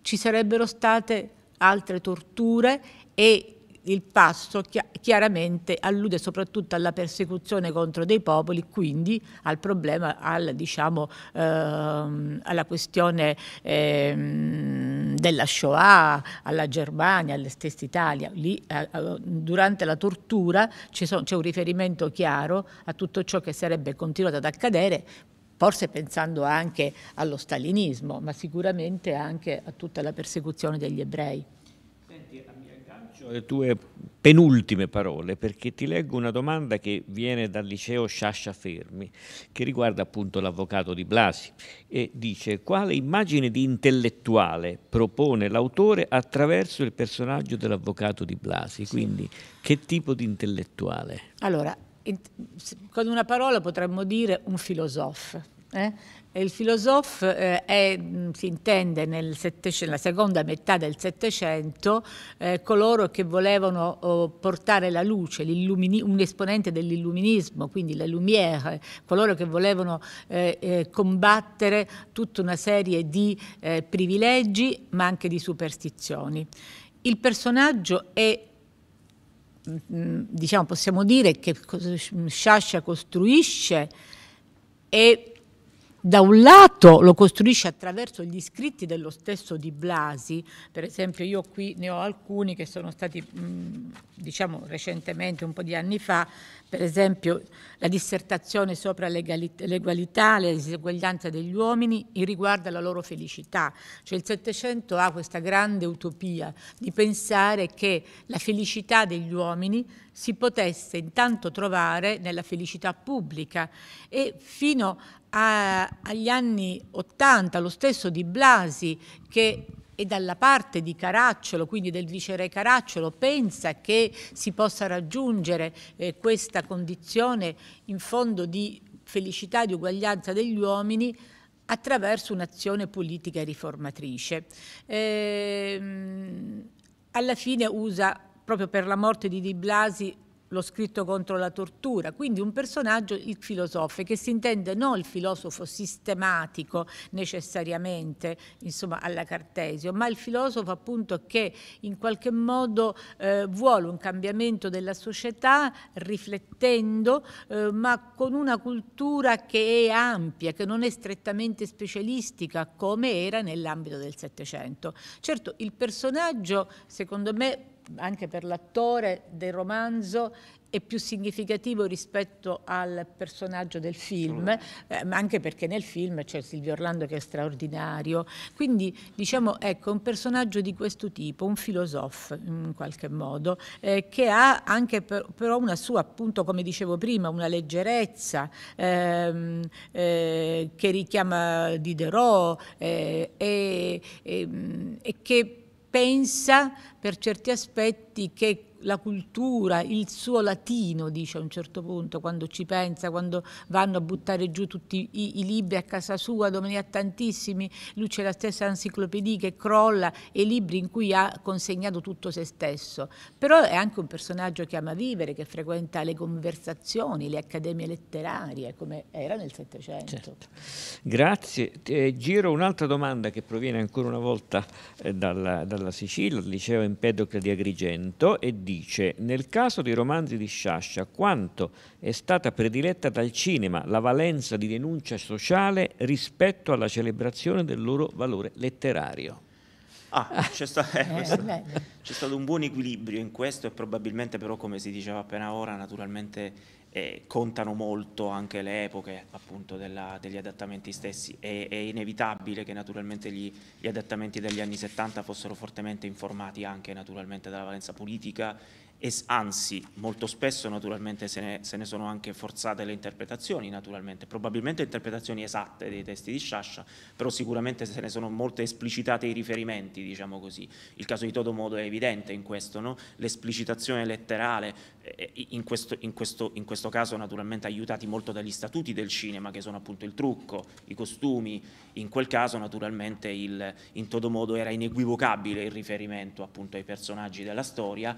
ci sarebbero state altre torture e il passo chiaramente allude soprattutto alla persecuzione contro dei popoli, quindi al problema, al, diciamo, ehm, alla questione ehm, della Shoah, alla Germania, all'estessa Italia. Lì, eh, durante la tortura c'è un riferimento chiaro a tutto ciò che sarebbe continuato ad accadere forse pensando anche allo stalinismo, ma sicuramente anche a tutta la persecuzione degli ebrei le tue penultime parole perché ti leggo una domanda che viene dal liceo Sciascia Fermi che riguarda appunto l'avvocato di Blasi e dice quale immagine di intellettuale propone l'autore attraverso il personaggio dell'avvocato di Blasi quindi che tipo di intellettuale? Allora, in, con una parola potremmo dire un filosofo eh? Il filosofo eh, è, mm, si intende nella seconda metà del Settecento eh, coloro che volevano oh, portare la luce, un esponente dell'illuminismo, quindi la lumière, coloro che volevano eh, eh combattere tutta una serie di eh, privilegi ma anche di superstizioni. Il personaggio è mm, mm, diciamo possiamo dire che Sciascia costruisce e da un lato lo costruisce attraverso gli scritti dello stesso Di Blasi, per esempio io qui ne ho alcuni che sono stati diciamo recentemente, un po' di anni fa, per esempio la dissertazione sopra l'egualità, la diseguaglianza degli uomini in riguardo alla loro felicità, cioè il Settecento ha questa grande utopia di pensare che la felicità degli uomini si potesse intanto trovare nella felicità pubblica e fino a, agli anni 80 lo stesso Di Blasi che è dalla parte di Caracciolo, quindi del vicere Caracciolo, pensa che si possa raggiungere eh, questa condizione in fondo di felicità, di uguaglianza degli uomini attraverso un'azione politica riformatrice. Ehm, alla fine usa proprio per la morte di Di Blasi lo scritto contro la tortura, quindi un personaggio, il filosofo, che si intende non il filosofo sistematico necessariamente, insomma, alla Cartesio, ma il filosofo appunto che in qualche modo eh, vuole un cambiamento della società riflettendo, eh, ma con una cultura che è ampia, che non è strettamente specialistica come era nell'ambito del Settecento. Certo, il personaggio, secondo me, anche per l'attore del romanzo è più significativo rispetto al personaggio del film, eh, anche perché nel film c'è Silvio Orlando che è straordinario. Quindi diciamo ecco un personaggio di questo tipo, un filosofo in qualche modo, eh, che ha anche per, però una sua appunto come dicevo prima, una leggerezza ehm, eh, che richiama Diderot eh, e che pensa per certi aspetti che la cultura, il suo latino, dice a un certo punto, quando ci pensa, quando vanno a buttare giù tutti i, i libri a casa sua, dove ne ha tantissimi, lui c'è la stessa enciclopedia che crolla e libri in cui ha consegnato tutto se stesso. Però è anche un personaggio che ama vivere, che frequenta le conversazioni, le accademie letterarie, come era nel Settecento. Certo. Grazie. Eh, giro un'altra domanda che proviene ancora una volta eh, dalla, dalla Sicilia, al liceo Empedocle di Agrigento e di dice nel caso dei romanzi di Sciascia quanto è stata prediletta dal cinema la valenza di denuncia sociale rispetto alla celebrazione del loro valore letterario. Ah, c'è, sta, eh, <laughs> eh stato un buon equilibrio in questo e probabilmente però come si diceva appena ora naturalmente eh, contano molto anche le epoche appunto della, degli adattamenti stessi. È, è inevitabile che naturalmente gli, gli, adattamenti degli anni 70 fossero fortemente informati anche naturalmente dalla valenza politica e anzi molto spesso naturalmente se ne, se ne, sono anche forzate le interpretazioni, naturalmente, probabilmente interpretazioni esatte dei testi di Sciascia, però sicuramente se ne sono molte esplicitate i riferimenti, diciamo così. Il caso di Todo Modo è evidente in questo, no? l'esplicitazione letterale, eh, eh, in questo, in, questo, in questo caso naturalmente aiutati molto dagli statuti del cinema, che sono appunto il trucco, i costumi, in quel caso naturalmente il, in Todo Modo era inequivocabile il riferimento appunto ai personaggi della storia,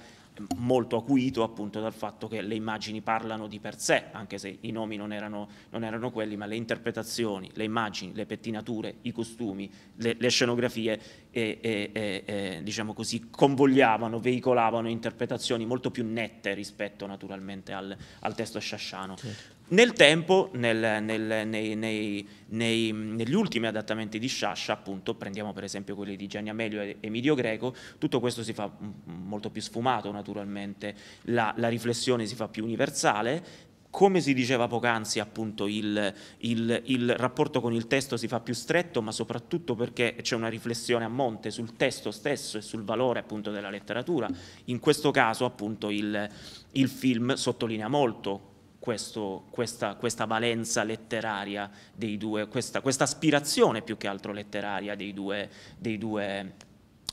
molto acuito appunto dal fatto che le immagini parlano di per sé, anche se i nomi non erano, non erano quelli, ma le interpretazioni, le immagini, le pettinature, i costumi, le, le scenografie, eh, eh, eh, diciamo così, convogliavano, veicolavano interpretazioni molto più nette rispetto naturalmente al, al testo sciasciano. Certo. Nel tempo, nel, nel, nei, nei, nei, negli ultimi adattamenti di Sciascia, appunto, prendiamo per esempio quelli di Gianni Amelio e Emidio Greco, tutto questo si fa molto più sfumato naturalmente, la, la riflessione si fa più universale, come si diceva poc'anzi, appunto, il, il, il, rapporto con il testo si fa più stretto, ma soprattutto perché c'è una riflessione a monte sul testo stesso e sul valore appunto della letteratura. In questo caso, appunto, il, il film sottolinea molto questo, questa, questa, valenza letteraria dei due, questa, questa, aspirazione più che altro letteraria dei due, dei due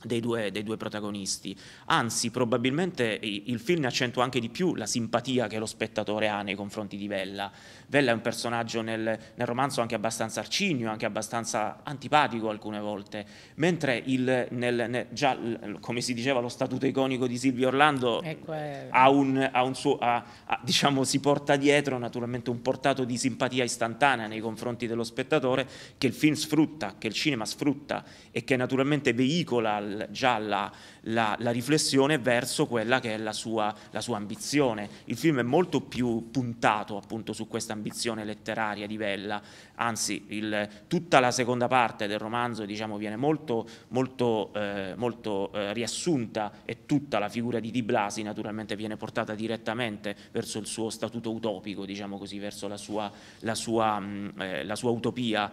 dei due, dei due, protagonisti. Anzi, probabilmente il film ne accentua anche di più la simpatia che lo spettatore ha nei confronti di Vella, Vella è un personaggio nel, nel romanzo anche abbastanza arcigno, anche abbastanza antipatico alcune volte, mentre il, nel, nel, già, come si diceva, lo statuto iconico di Silvio Orlando ecco è... ha un, ha un suo, ha, ha, diciamo, si porta dietro naturalmente un portato di simpatia istantanea nei confronti dello spettatore che il film sfrutta, che il cinema sfrutta e che naturalmente veicola già la la, la riflessione verso quella che è la sua, la sua, ambizione. Il film è molto più puntato appunto su questa ambizione letteraria di Bella, anzi il, tutta la seconda parte del romanzo diciamo, viene molto, molto, eh, molto eh, riassunta e tutta la figura di Di Blasi naturalmente viene portata direttamente verso il suo statuto utopico, diciamo così, verso la sua, la sua, mh, mm, eh, sua utopia.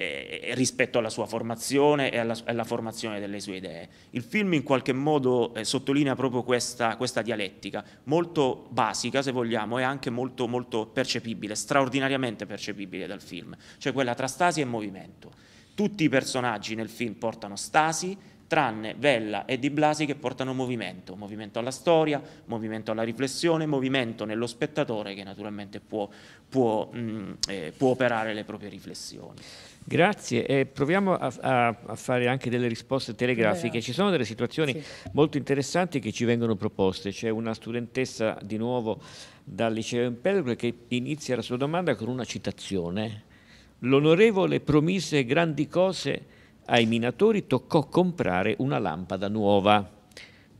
Eh, eh, rispetto alla sua formazione e alla, alla, formazione delle sue idee. Il film in qualche modo eh, sottolinea proprio questa, questa, dialettica, molto basica se vogliamo e anche molto, molto percepibile, straordinariamente percepibile dal film, cioè quella tra stasi e movimento. Tutti i personaggi nel film portano stasi, tranne Vella e Di Blasi che portano movimento, movimento alla storia, movimento alla riflessione, movimento nello spettatore che naturalmente può, può, mh, eh, può operare le proprie riflessioni. Grazie, eh, proviamo a, a, a, fare anche delle risposte telegrafiche. Ci sono delle situazioni sì. molto interessanti che ci vengono proposte. C'è una studentessa di nuovo dal liceo Impello che inizia la sua domanda con una citazione. L'onorevole promise grandi cose ai minatori toccò comprare una lampada nuova.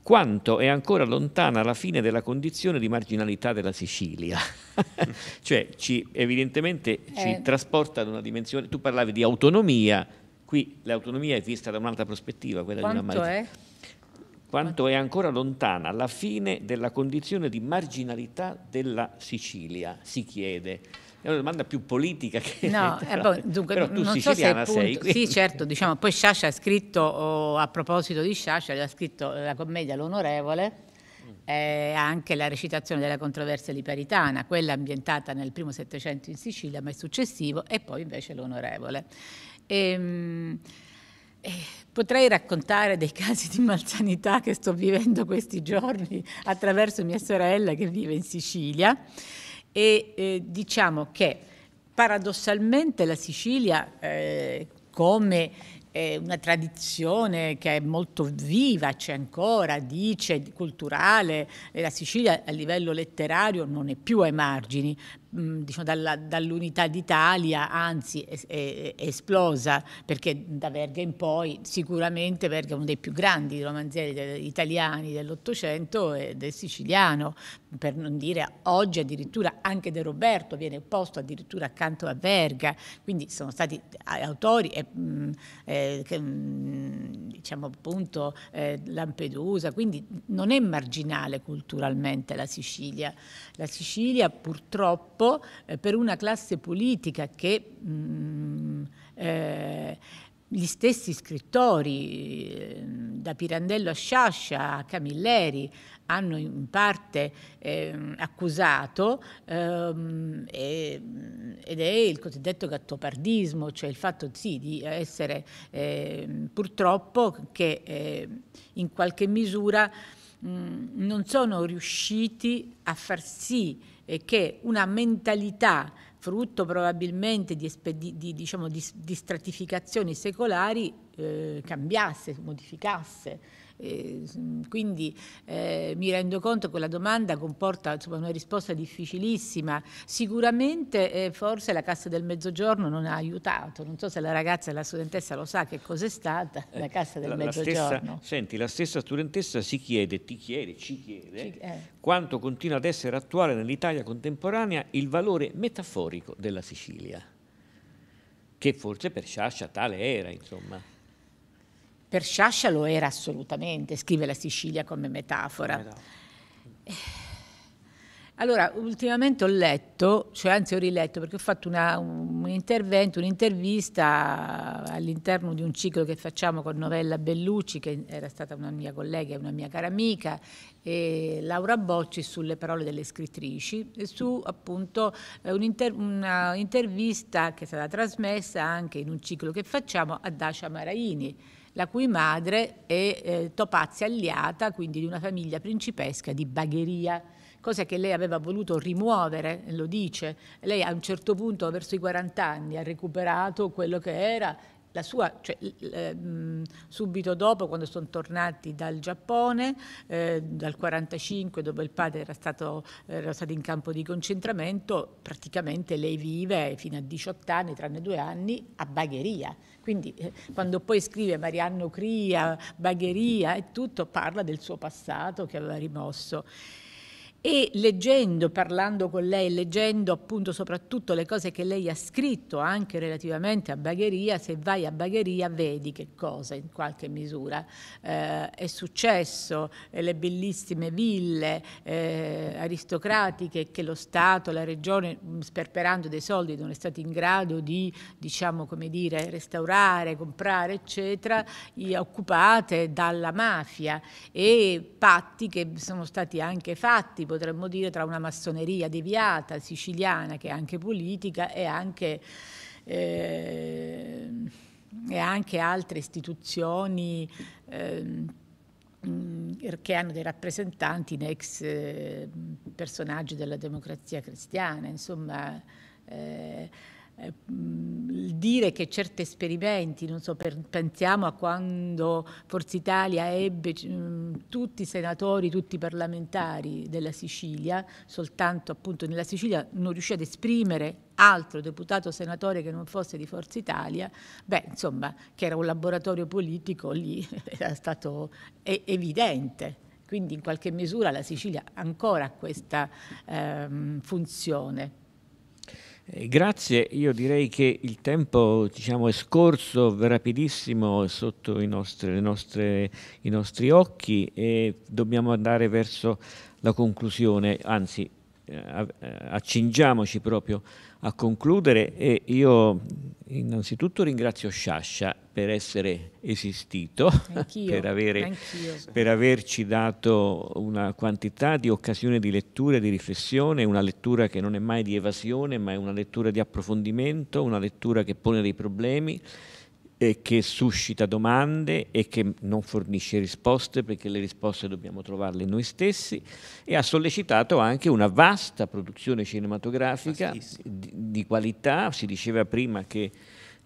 Quanto è ancora lontana la fine della condizione di marginalità della Sicilia. <laughs> cioè, ci, evidentemente ci eh. trasporta ad una dimensione. Tu parlavi di autonomia, qui l'autonomia è vista da un'altra prospettiva, quella Quanto di una marginalità. È? quanto è ancora lontana la fine della condizione di marginalità della Sicilia, si chiede. È una domanda più politica che... No, eh, poi, boh, dunque, però tu siciliana so se sei. Punto, sì, certo, diciamo, poi Sciascia ha scritto, oh, a proposito di Sciascia, ha scritto la commedia L'Onorevole, mm. eh, anche la recitazione della controversia liparitana, quella ambientata nel primo Settecento in Sicilia, ma il successivo, e poi invece l'onorevole. Ehm, eh, potrei raccontare dei casi di malsanità che sto vivendo questi giorni attraverso mia sorella che vive in Sicilia e eh, diciamo che paradossalmente la Sicilia eh, come eh, una tradizione che è molto viva, c'è ancora, dice, culturale, eh, la Sicilia a livello letterario non è più ai margini, mm, Diciamo, dalla, dall'unità d'Italia, anzi è, è, è, esplosa, perché da Verga in poi sicuramente Verga è uno dei più grandi romanzieri italiani dell'Ottocento e del siciliano, per non dire oggi addirittura anche De Roberto viene posto addirittura accanto a Verga, quindi sono stati eh, autori, e, mm, eh, mm, diciamo appunto eh, Lampedusa, quindi non è marginale culturalmente la Sicilia. La Sicilia purtroppo eh, per una classe politica che... Mh, mm, eh, gli stessi scrittori, ehm, da Pirandello a Sciascia a Camilleri, hanno in parte eh, accusato ehm, e, ed è il cosiddetto gattopardismo, cioè il fatto sì, di essere eh, purtroppo che eh, in qualche misura mh, non sono riusciti a far sì eh, che una mentalità frutto probabilmente di, di, diciamo, di, di stratificazioni secolari, eh, cambiasse, modificasse. Mm, quindi eh, mi rendo conto che la domanda comporta insomma, una risposta difficilissima. Sicuramente eh, forse la Cassa del Mezzogiorno non ha aiutato, non so se la ragazza e la studentessa lo sa che cos'è stata la eh, Cassa del la, Mezzogiorno. La stessa, senti, la stessa studentessa si chiede, ti chiede, ci chiede, ci, eh. quanto continua ad essere attuale nell'Italia contemporanea il valore metaforico della Sicilia che forse per Sciascia tale era, insomma. Per Sciascia lo era assolutamente, scrive la Sicilia come metafora. Eh, allora, ultimamente ho letto, cioè anzi ho riletto, perché ho fatto una, un, un intervento, un'intervista all'interno di un ciclo che facciamo con Novella Bellucci, che era stata una mia collega e una mia cara amica, e Laura Bocci sulle parole delle scrittrici, e su appunto eh, un'intervista che è stata trasmessa anche in un ciclo che facciamo a Dacia Maraini la cui madre è eh, Topazia Aliata, quindi di una famiglia principesca di Bagheria cosa che lei aveva voluto rimuovere, lo dice. Lei a un certo punto, verso i 40 anni, ha recuperato quello che era la sua, cioè, eh, subito dopo quando sono tornati dal Giappone, eh, dal 45, dove il padre era stato, era stato, in campo di concentramento, praticamente lei vive fino a 18 anni, tranne due anni, a Bagheria. Quindi eh, quando poi scrive Marianno Cria, Bagheria e tutto, parla del suo passato che aveva rimosso e leggendo, parlando con lei, leggendo appunto soprattutto le cose che lei ha scritto anche relativamente a Bagheria, se vai a Bagheria vedi che cosa in qualche misura eh, è successo, eh, le bellissime ville eh, aristocratiche che lo Stato, la Regione, mm, sperperando dei soldi, non è stato in grado di, diciamo, come dire, restaurare, comprare, eccetera, occupate dalla mafia e patti che sono stati anche fatti potremmo dire, tra una massoneria deviata siciliana che è anche politica e anche, eh, e anche altre istituzioni eh, che hanno dei rappresentanti in ex eh, personaggi della democrazia cristiana, insomma... Eh, eh, dire che certi esperimenti, so, per, pensiamo a quando Forza Italia ebbe mh, tutti i senatori, tutti i parlamentari della Sicilia, soltanto appunto nella Sicilia non riuscì ad esprimere altro deputato senatore che non fosse di Forza Italia, beh, insomma, che era un laboratorio politico, lì <laughs> era stato e- evidente. Quindi in qualche misura la Sicilia ancora ha questa ehm, funzione. Eh, grazie, io direi che il tempo diciamo, è scorso rapidissimo sotto i nostri, nostre, i nostri, occhi e dobbiamo andare verso la conclusione, anzi eh, eh, accingiamoci proprio a concludere e io innanzitutto ringrazio Sciascia per essere esistito, per, avere, per, averci dato una quantità di occasione di lettura e di riflessione, una lettura che non è mai di evasione ma è una lettura di approfondimento, una lettura che pone dei problemi, e che suscita domande e che non fornisce risposte perché le risposte dobbiamo trovarle noi stessi e ha sollecitato anche una vasta produzione cinematografica di, di, qualità, si diceva prima che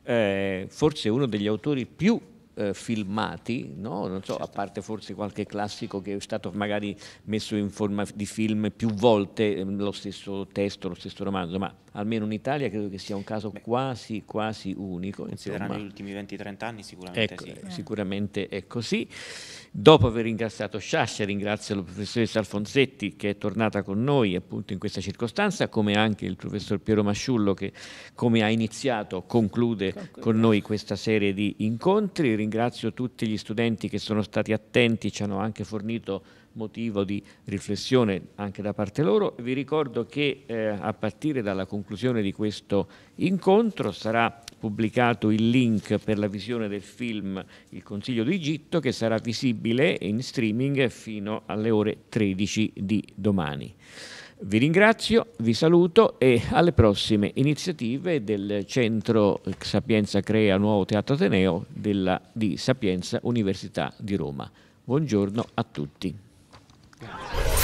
eh, forse uno degli autori più eh, filmati, no? so, certo. a parte forse qualche classico che è stato magari messo in forma di film più volte, eh, lo stesso testo, lo stesso romanzo, ma almeno in Italia credo che sia un caso Beh, quasi, quasi unico. Considerando gli ultimi 20-30 anni sicuramente ecco, sì. eh, Sicuramente è così. Dopo aver ringraziato Sciascia, ringrazio la professoressa Alfonsetti che è tornata con noi appunto in questa circostanza, come anche il professor Piero Masciullo che come ha iniziato conclude Concludiamo. con noi questa serie di incontri. Ringrazio tutti gli studenti che sono stati attenti, ci hanno anche fornito motivo di riflessione anche da parte loro. Vi ricordo che eh, a partire dalla conclusione di questo incontro sarà pubblicato il link per la visione del film Il Consiglio d'Egitto che sarà visibile in streaming fino alle ore 13 di domani. Vi ringrazio, vi saluto e alle prossime iniziative del Centro Sapienza Crea Nuovo Teatro Ateneo della, di Sapienza Università di Roma. Buongiorno a tutti. Yeah.